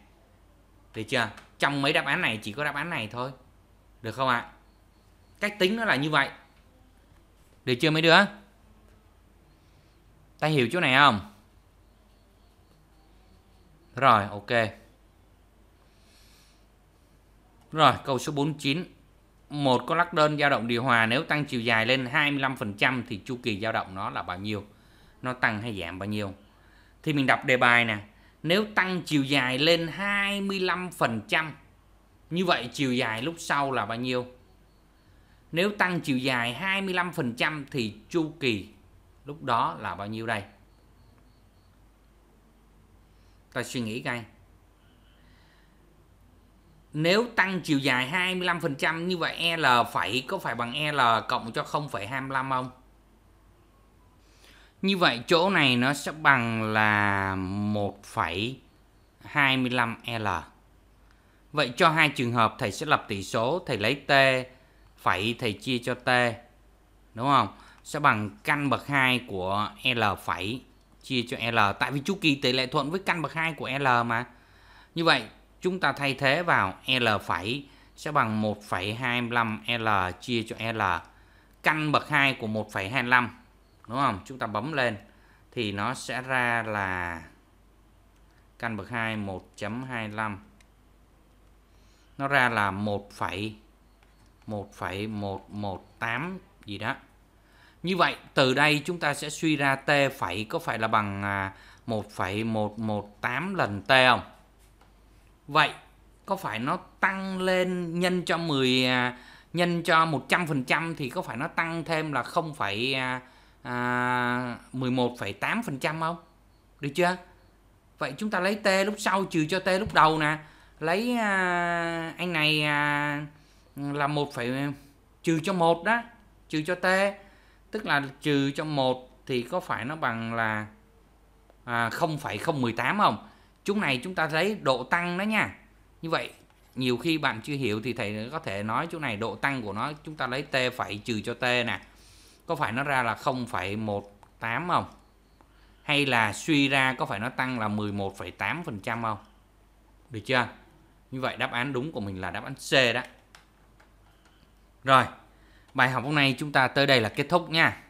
được chưa trong mấy đáp án này chỉ có đáp án này thôi được không ạ cách tính nó là như vậy được chưa mấy đứa ta hiểu chỗ này không rồi ok rồi câu số 49 một con lắc đơn dao động điều hòa nếu tăng chiều dài lên 25% thì chu kỳ dao động nó là bao nhiêu? Nó tăng hay giảm bao nhiêu? Thì mình đọc đề bài nè, nếu tăng chiều dài lên 25% như vậy chiều dài lúc sau là bao nhiêu? Nếu tăng chiều dài 25% thì chu kỳ lúc đó là bao nhiêu đây? Ta suy nghĩ coi nếu tăng chiều dài 25% như vậy e L phải có phải bằng e L cộng cho 0,25 không? Như vậy chỗ này nó sẽ bằng là 1,25L. E vậy cho hai trường hợp thầy sẽ lập tỷ số, thầy lấy T phải thầy chia cho T. Đúng không? Sẽ bằng căn bậc 2 của L phải chia cho L tại vì chu kỳ tỷ lệ thuận với căn bậc 2 của L mà. Như vậy chúng ta thay thế vào L phẩy sẽ bằng 1,25L chia cho L căn bậc 2 của 1,25 đúng không chúng ta bấm lên thì nó sẽ ra là căn bậc 2 1.25 nó ra là 1,118 gì đó như vậy từ đây chúng ta sẽ suy ra t phẩy có phải là bằng 1,118 à, lần t không Vậy có phải nó tăng lên nhân cho 10 à, nhân cho 100% thì có phải nó tăng thêm là 0, à, 11,8% à, không? Được chưa? Vậy chúng ta lấy t lúc sau trừ cho t lúc đầu nè. Lấy à, anh này à, là 1, trừ cho 1 đó, trừ cho t. Tức là trừ cho 1 thì có phải nó bằng là à, 0,018 không? chúng này chúng ta lấy độ tăng đó nha như vậy nhiều khi bạn chưa hiểu thì thầy có thể nói chỗ này độ tăng của nó chúng ta lấy t phải trừ cho t nè có phải nó ra là 0,18 không hay là suy ra có phải nó tăng là 11,8 phần trăm không được chưa như vậy đáp án đúng của mình là đáp án C đó rồi bài học hôm nay chúng ta tới đây là kết thúc nha